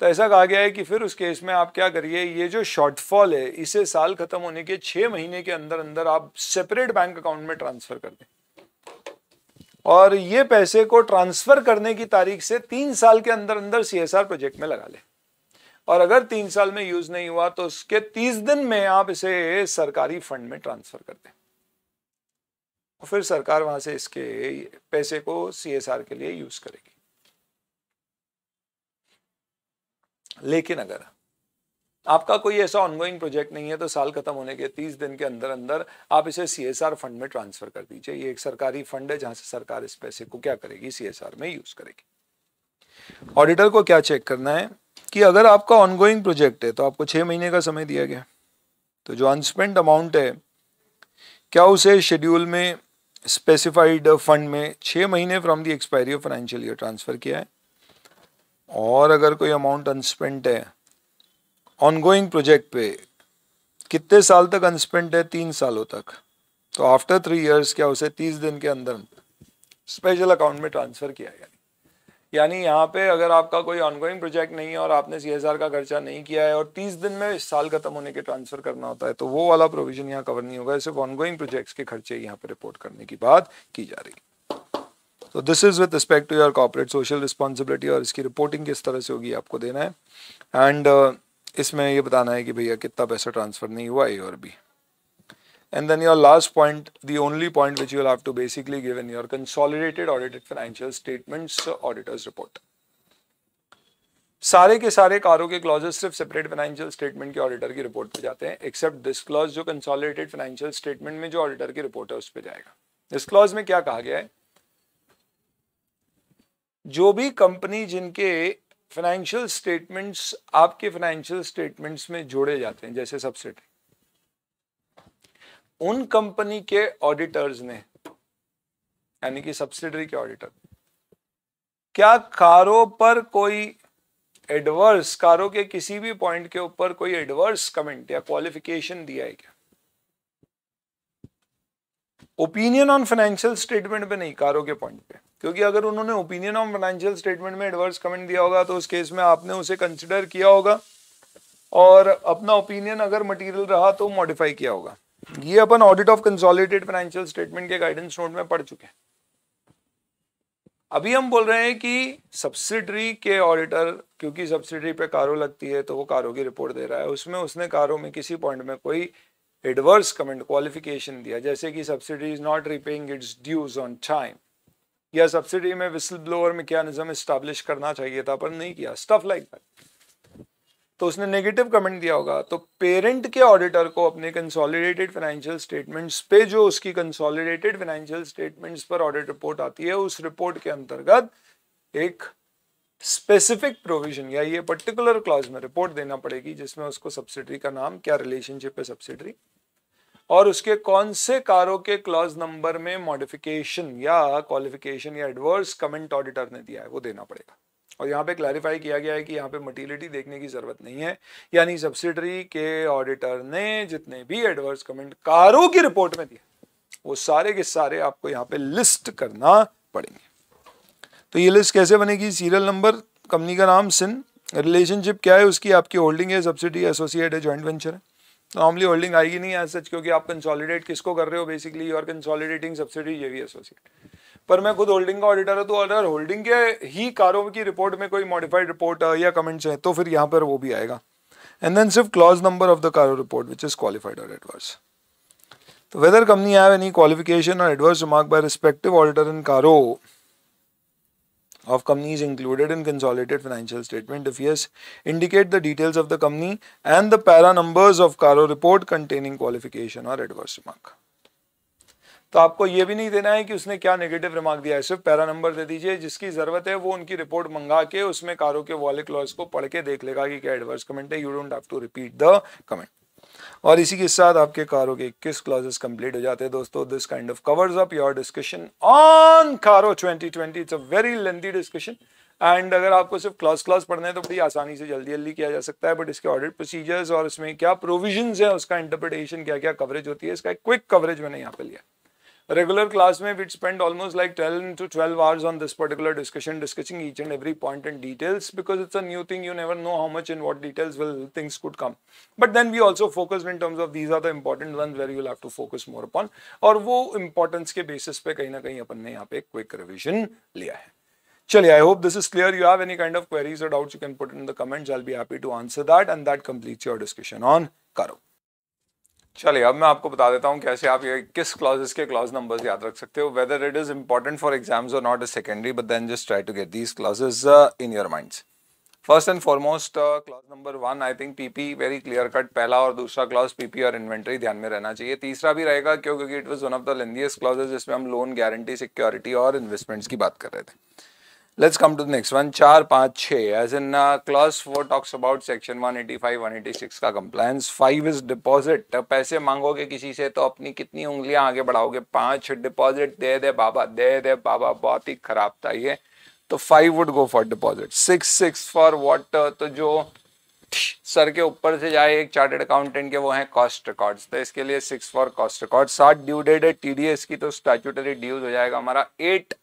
तो ऐसा कहा गया है कि फिर उस केस में आप क्या करिए ये जो शॉर्टफॉल है इसे साल खत्म होने के छः महीने के अंदर अंदर आप सेपरेट बैंक अकाउंट में ट्रांसफ़र कर दें और ये पैसे को ट्रांसफ़र करने की तारीख से तीन साल के अंदर अंदर सी प्रोजेक्ट में लगा लें और अगर तीन साल में यूज नहीं हुआ तो उसके तीस दिन में आप इसे सरकारी फंड में ट्रांसफर कर दें और तो फिर सरकार वहां से इसके पैसे को सीएसआर के लिए यूज करेगी लेकिन अगर आपका कोई ऐसा ऑनगोइंग प्रोजेक्ट नहीं है तो साल खत्म होने के तीस दिन के अंदर अंदर आप इसे सीएसआर फंड में ट्रांसफर कर दीजिए ये एक सरकारी फंड है जहां से सरकार इस पैसे को क्या करेगी सीएसआर में यूज करेगी ऑडिटर को क्या चेक करना है कि अगर आपका ऑनगोइंग प्रोजेक्ट है तो आपको छः महीने का समय दिया गया तो जो अनस्पेंड अमाउंट है क्या उसे शेड्यूल में स्पेसिफाइड फंड में छः महीने from the expiry of financial year transfer किया है और अगर कोई अमाउंट अनस्पेंड है ऑनगोइंग प्रोजेक्ट पे कितने साल तक अनस्पेंड है तीन सालों तक तो आफ्टर थ्री इयर्स क्या उसे तीस दिन के अंदर स्पेशल अकाउंट में ट्रांसफ़र किया गया यानी यहाँ पे अगर आपका कोई ऑनगोइंग प्रोजेक्ट नहीं है और आपने सी का खर्चा नहीं किया है और तीस दिन में इस साल खत्म होने के ट्रांसफर करना होता है तो वो वाला प्रोविजन यहाँ कवर नहीं होगा सिर्फ ऑनगोइंग प्रोजेक्ट्स के खर्चे यहाँ पे रिपोर्ट करने की बात की जा रही तो this is with respect to your corporate social responsibility और इसकी रिपोर्टिंग किस तरह से होगी आपको देना है एंड uh, इसमें ये बताना है कि भैया कितना पैसा ट्रांसफर नहीं हुआ ए और B And then your last point, the only point which you will have to basically give in your consolidated audited financial statements auditor's report. सारे के सारे कारों के क्लॉजेस सिर्फ सेपरेट फाइनेंशियल स्टेटमेंट के ऑडिटर की रिपोर्ट पे जाते हैं एक्सेप्ट दिस क्लॉज जो कंसोलिडेटेड फाइनेंशियल स्टेटमेंट में जो ऑडिटर की रिपोर्ट है उस पर जाएगा इस क्लॉज में क्या कहा गया है जो भी कंपनी जिनके फाइनेंशियल स्टेटमेंट्स आपके फाइनेंशियल स्टेटमेंट्स में जोड़े जाते हैं जैसे सब्सिडी उन कंपनी के ऑडिटर्स ने यानी कि सब्सिडरी के ऑडिटर क्या कारों पर कोई एडवर्स कारों के किसी भी पॉइंट के ऊपर कोई एडवर्स कमेंट या क्वालिफिकेशन दिया है क्या ओपिनियन ऑन फाइनेंशियल स्टेटमेंट पे नहीं कारों के पॉइंट पे क्योंकि अगर उन्होंने ओपिनियन ऑन फाइनेंशियल स्टेटमेंट में एडवर्स कमेंट दिया होगा तो उस केस में आपने उसे कंसिडर किया होगा और अपना ओपिनियन अगर मटीरियल रहा तो मॉडिफाई किया होगा ये अपन audit of consolidated financial statement के गाइडेंस नोट में पढ़ चुके हैं अभी हम बोल रहे हैं कि सब्सिडरी के ऑडिटर क्योंकि सब्सिडरी पे कारो लगती है तो वो कारो की रिपोर्ट दे रहा है उसमें उसने कारो में किसी पॉइंट में कोई एडवर्स कमेंट क्वालिफिकेशन दिया जैसे कि subsidiary is not repaying its dues on time या सब्सिडी में विसल ब्लोअर मैकेनिज्म इस्टेब्लिश करना चाहिए था पर नहीं किया स्टफ लाइक दैट तो उसने नेगेटिव कमेंट दिया होगा तो पेरेंट के ऑडिटर को अपने कंसोलिडेटेड फाइनेंशियल स्टेटमेंट्स पे जो उसकी कंसोलिडेटेड फाइनेंशियल स्टेटमेंट्स पर ऑडिट रिपोर्ट आती है उस रिपोर्ट के अंतर्गत एक स्पेसिफिक प्रोविजन या ये पर्टिकुलर क्लॉज में रिपोर्ट देना पड़ेगी जिसमें उसको सब्सिडरी का नाम क्या रिलेशनशिप है सब्सिडरी और उसके कौन से कारों के क्लॉज नंबर में मॉडिफिकेशन या क्वालिफिकेशन या एडवर्स कमेंट ऑडिटर ने दिया है वो देना पड़ेगा और यहाँ पे क्लैरिफाई किया गया है कि यहाँ पे मटीरियलिटी देखने की ज़रूरत नहीं है यानी सब्सिडरी के ऑडिटर ने जितने भी एडवर्स कमेंट कारों की रिपोर्ट में दिए वो सारे के सारे आपको यहाँ पे लिस्ट करना पड़ेंगे तो ये लिस्ट कैसे बनेगी सीरियल नंबर कंपनी का नाम सिन रिलेशनशिप क्या है उसकी आपकी होल्डिंग है सब्सिडी एसोसिएट है ज्वाइंट वेंचर है नॉर्मली तो होल्डिंग आएगी नहीं एज सच क्योंकि आप कंसोलिडेट किसको कर रहे हो basically you are consolidating subsidiary JV associate पर मैं खुद होल्डिंग का ऑडिटर हूँ तो अगर होल्डिंग के ही कारों की रिपोर्ट में कोई मॉडिफाइड रिपोर्ट या कमेंट्स हैं तो फिर यहाँ पर वो भी आएगा एंड देन सिर्फ clause number of the CARO report which is qualified और एडवर्स तो whether company have any qualification और adverse remark by respective auditor in CARO of companies included in consolidated financial statement if yes indicate the details of the company and the para numbers of caro report containing qualification or adverse mark तो आपको ये भी नहीं देना है कि उसने क्या नेगेटिव रिमार्क दिया है सिर्फ पैरा नंबर दे दीजिए जिसकी ज़रूरत है वो उनकी रिपोर्ट मंगा के उसमें कारो के वाले क्लॉज को पढ़ के देख लेगा कि क्या एडवर्स कमेंट है you don't have to repeat the comment और इसी के साथ आपके कारो के इक्कीस क्लॉजेस कंप्लीट हो जाते हैं दोस्तों this kind of covers up your discussion on CARO twenty it's a very lengthy discussion and अगर आपको सिर्फ क्लास क्लास पढ़ना है तो बड़ी आसानी से जल्दी जल्दी किया जा सकता है बट इसके ऑडिट प्रोसीजर्स और इसमें क्या प्रोविजंस है उसका इंटरप्रिटेशन क्या क्या कवरेज होती है इसका एक क्विक कवरेज मैंने यहाँ पे लिया regular class may we'd spend almost like 10 to 12 hours on this particular discussion, discussing each and every point and details because it's a new thing. You never know how much and what details will things could come. But then we also focus in terms of these are the important ones where you'll have to focus more upon. or वो importance basis पे कहीं ना कहीं अपन ने quick revision लिया है. चलिए I hope this is clear you have any kind of queries और doubts you can put in the comments I'll be happy to answer that. And that completes your discussion on करो चलिए अब मैं आपको बता देता हूँ कैसे आप ये किस क्लॉजेस के क्लॉज नंबर्स याद रख सकते हो whether it is important for exams और not a secondary but then just try to get these clauses in your minds first and foremost clause number one I think पीपी very clear cut पहला और दूसरा clause PP और inventory ध्यान में रहना चाहिए तीसरा भी रहेगा क्यों क्योंकि it was one of the lengthiest clauses जिसमें हम लोन गारंटी सिक्योरिटी और इन्वेस्टमेंट्स की बात कर रहे थे let's come to the next one 4 5 6 as in uh, clause 4 talks about section 185 186 का compliance 5 is deposit तो पैसे मांगोगे किसी से तो अपनी कितनी उंगलियां आगे बढ़ाओगे पांच deposit दे दे बाबा दे दे बाबा बहुत ही खराब था ये तो 5 would go for deposit 6 6 for what तो जो सर के ऊपर से जाए एक चार्टेड अकाउंटेंट के वो हैं कॉस्ट रिकॉर्ड्स तो इसके लिए सिक्स फॉर कॉस्ट रिकॉर्ड सात ड्यू डेट है टीडीएस की तो स्टैचूटरी ड्यूज हो जाएगा हमारा एट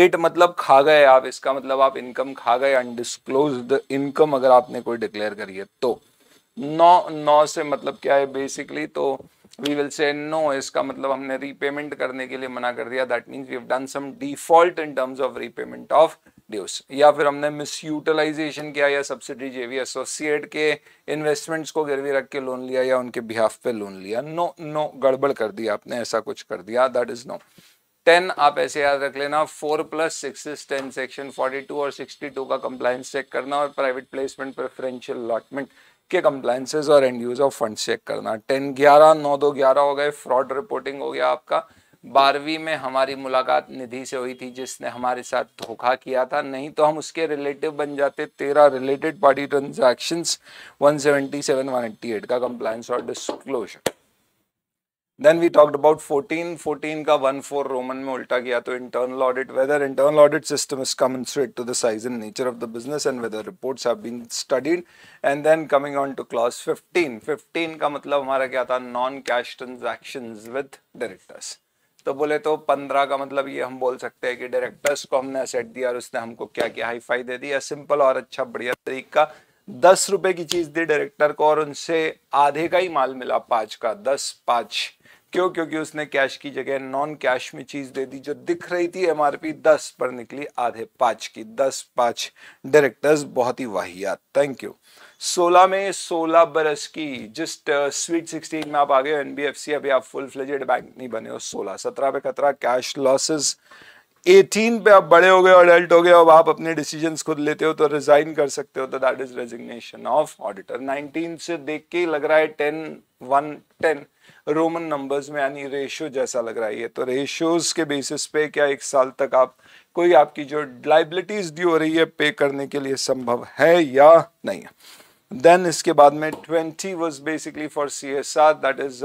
एट मतलब खा गए आप इसका मतलब आप इनकम खा गए अनडिस्क्लोज इनकम अगर आपने कोई डिक्लेयर करी है तो नौ नौ से मतलब क्या है बेसिकली तो वी विल से नो इसका मतलब हमने रीपेमेंट करने के लिए मना कर दिया that means we have done some default in terms of repayment of dues या फिर हमने मिस यूटिलाइजेशन किया या सब्सिडी जेवी एसोसिएट के इन्वेस्टमेंट्स को गिरवी रख के लोन लिया या उनके बिहाफ पे लोन लिया नो नो गड़बड़ कर दिया आपने ऐसा कुछ कर दिया दैट इज नो टेन आप ऐसे याद रख लेना four plus six ten section forty two और सिक्सटी टू का कंप्लायंस चेक करना और प्राइवेट प्लेसमेंट प्रेफरेंशियल अलॉटमेंट के कंप्लायंसेज और end use of fund check करना टेन ग्यारह नौ दो ग्यारह हो गए फ्रॉड रिपोर्टिंग हो गया आपका बारहवीं में हमारी मुलाकात निधि से हुई थी जिसने हमारे साथ धोखा किया था नहीं तो हम उसके रिलेटिव बन जाते तेरह रिलेटेड पार्टी ट्रांजैक्शंस 177 188 का कंप्लायंस और disclosure then we talked about 14 14 का 1 4 रोमन में उल्टा किया तो internal audit whether internal audit system is commensurate to the size in nature of the business and whether report have been studied and then coming on to clause 15 15 का मतलब हमारा क्या था non cash transaction with directors तो बोले तो पंद्रह का मतलब ये हम बोल सकते हैं कि डायरेक्टर्स को हमने असेट दिया और उसने हमको क्या किया हाई फाई दे दिया सिंपल और अच्छा बढ़िया तरीका दस रुपए की चीज दी डायरेक्टर को और उनसे आधे का ही माल मिला पांच का दस पांच क्यों क्योंकि उसने कैश की जगह नॉन कैश में चीज दे दी जो दिख रही थी एमआरपी दस पर निकली आधे पांच की दस पाँच डायरेक्टर्स बहुत ही वाहियात थैंक यू सोलह में सोलह बरस की जस्ट स्वीट सिक्सटीन में आप आ गए एनबीएफसी अभी आप फुल फ्लेजेड बैंक नहीं बने हो सोलह सत्रह पे खतरा कैश लॉसेस एटीन पे आप बड़े हो गए और एडल्ट हो गए अब आप अपने डिसीजन खुद लेते हो तो रिजाइन कर सकते हो तो that is resignation of auditor nineteen से देख के लग रहा है ten one ten roman numbers में यानी रेशियो जैसा लग रहा है तो रेशियोज के बेसिस पे क्या एक साल तक आप कोई आपकी जो लाइबिलिटीज ड्यू हो रही है पे करने के लिए संभव है या नहीं देन इसके बाद में twenty was basically for C S R that is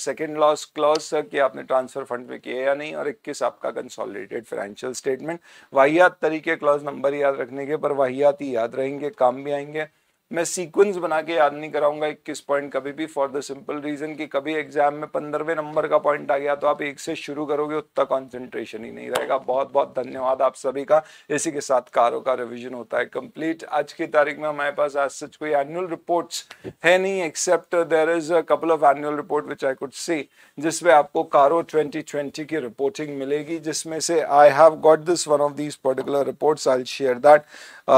second last clause sir कि आपने ट्रांसफर फंड में किया या नहीं और इक्कीस आपका कंसोलिडेटेड फाइनेंशियल स्टेटमेंट वाहियात तरीके क्लॉज नंबर याद रखने के पर वाहियात ही याद रहेंगे काम भी आएंगे मैं सीक्वेंस बना के याद नहीं कराऊंगा इक्कीस पॉइंट कभी भी फॉर द सिंपल रीजन कि कभी एग्जाम में पंद्रहवें नंबर का पॉइंट आ गया तो आप एक से शुरू करोगे उतना कंसंट्रेशन ही नहीं रहेगा बहुत बहुत धन्यवाद आप सभी का इसी के साथ कारों का रिविजन होता है कंप्लीट आज की तारीख में हमारे पास आज सच कोई एनुअल रिपोर्ट है नहीं except there is a couple of annual report which I could see जिसमें आपको कारो ट्वेंटी ट्वेंटी की रिपोर्टिंग मिलेगी जिसमें से I have got this one of these particular report I share that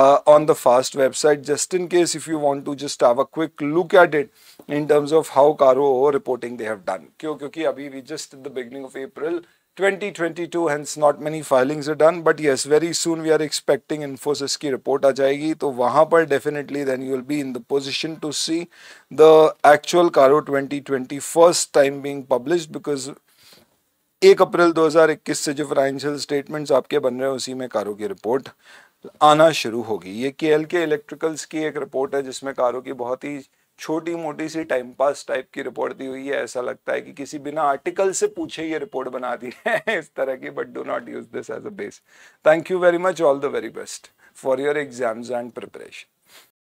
uh, on the fast website just in case if you want to just have a quick look at it in terms of how caro reporting they have done Kyun, kyunki abhi we just at the beginning of april 2022 hence not many filings are done but yes very soon we are expecting infosys ki report aa jayegi to wahan par definitely then you will be in the position to see the actual caro 2020 first time being published because एक अप्रैल 2021 से जो financial statements आपके बन रहे हैं उसी में कारो की रिपोर्ट आना शुरू होगी ये के के इलेक्ट्रिकल्स की एक रिपोर्ट है जिसमें कारों की बहुत ही छोटी मोटी सी टाइम पास टाइप की रिपोर्ट दी हुई है ऐसा लगता है कि किसी बिना आर्टिकल से पूछे ये रिपोर्ट बना दी है <laughs> इस तरह की but do not use this as a base thank you very much all the very best for your exams and preparation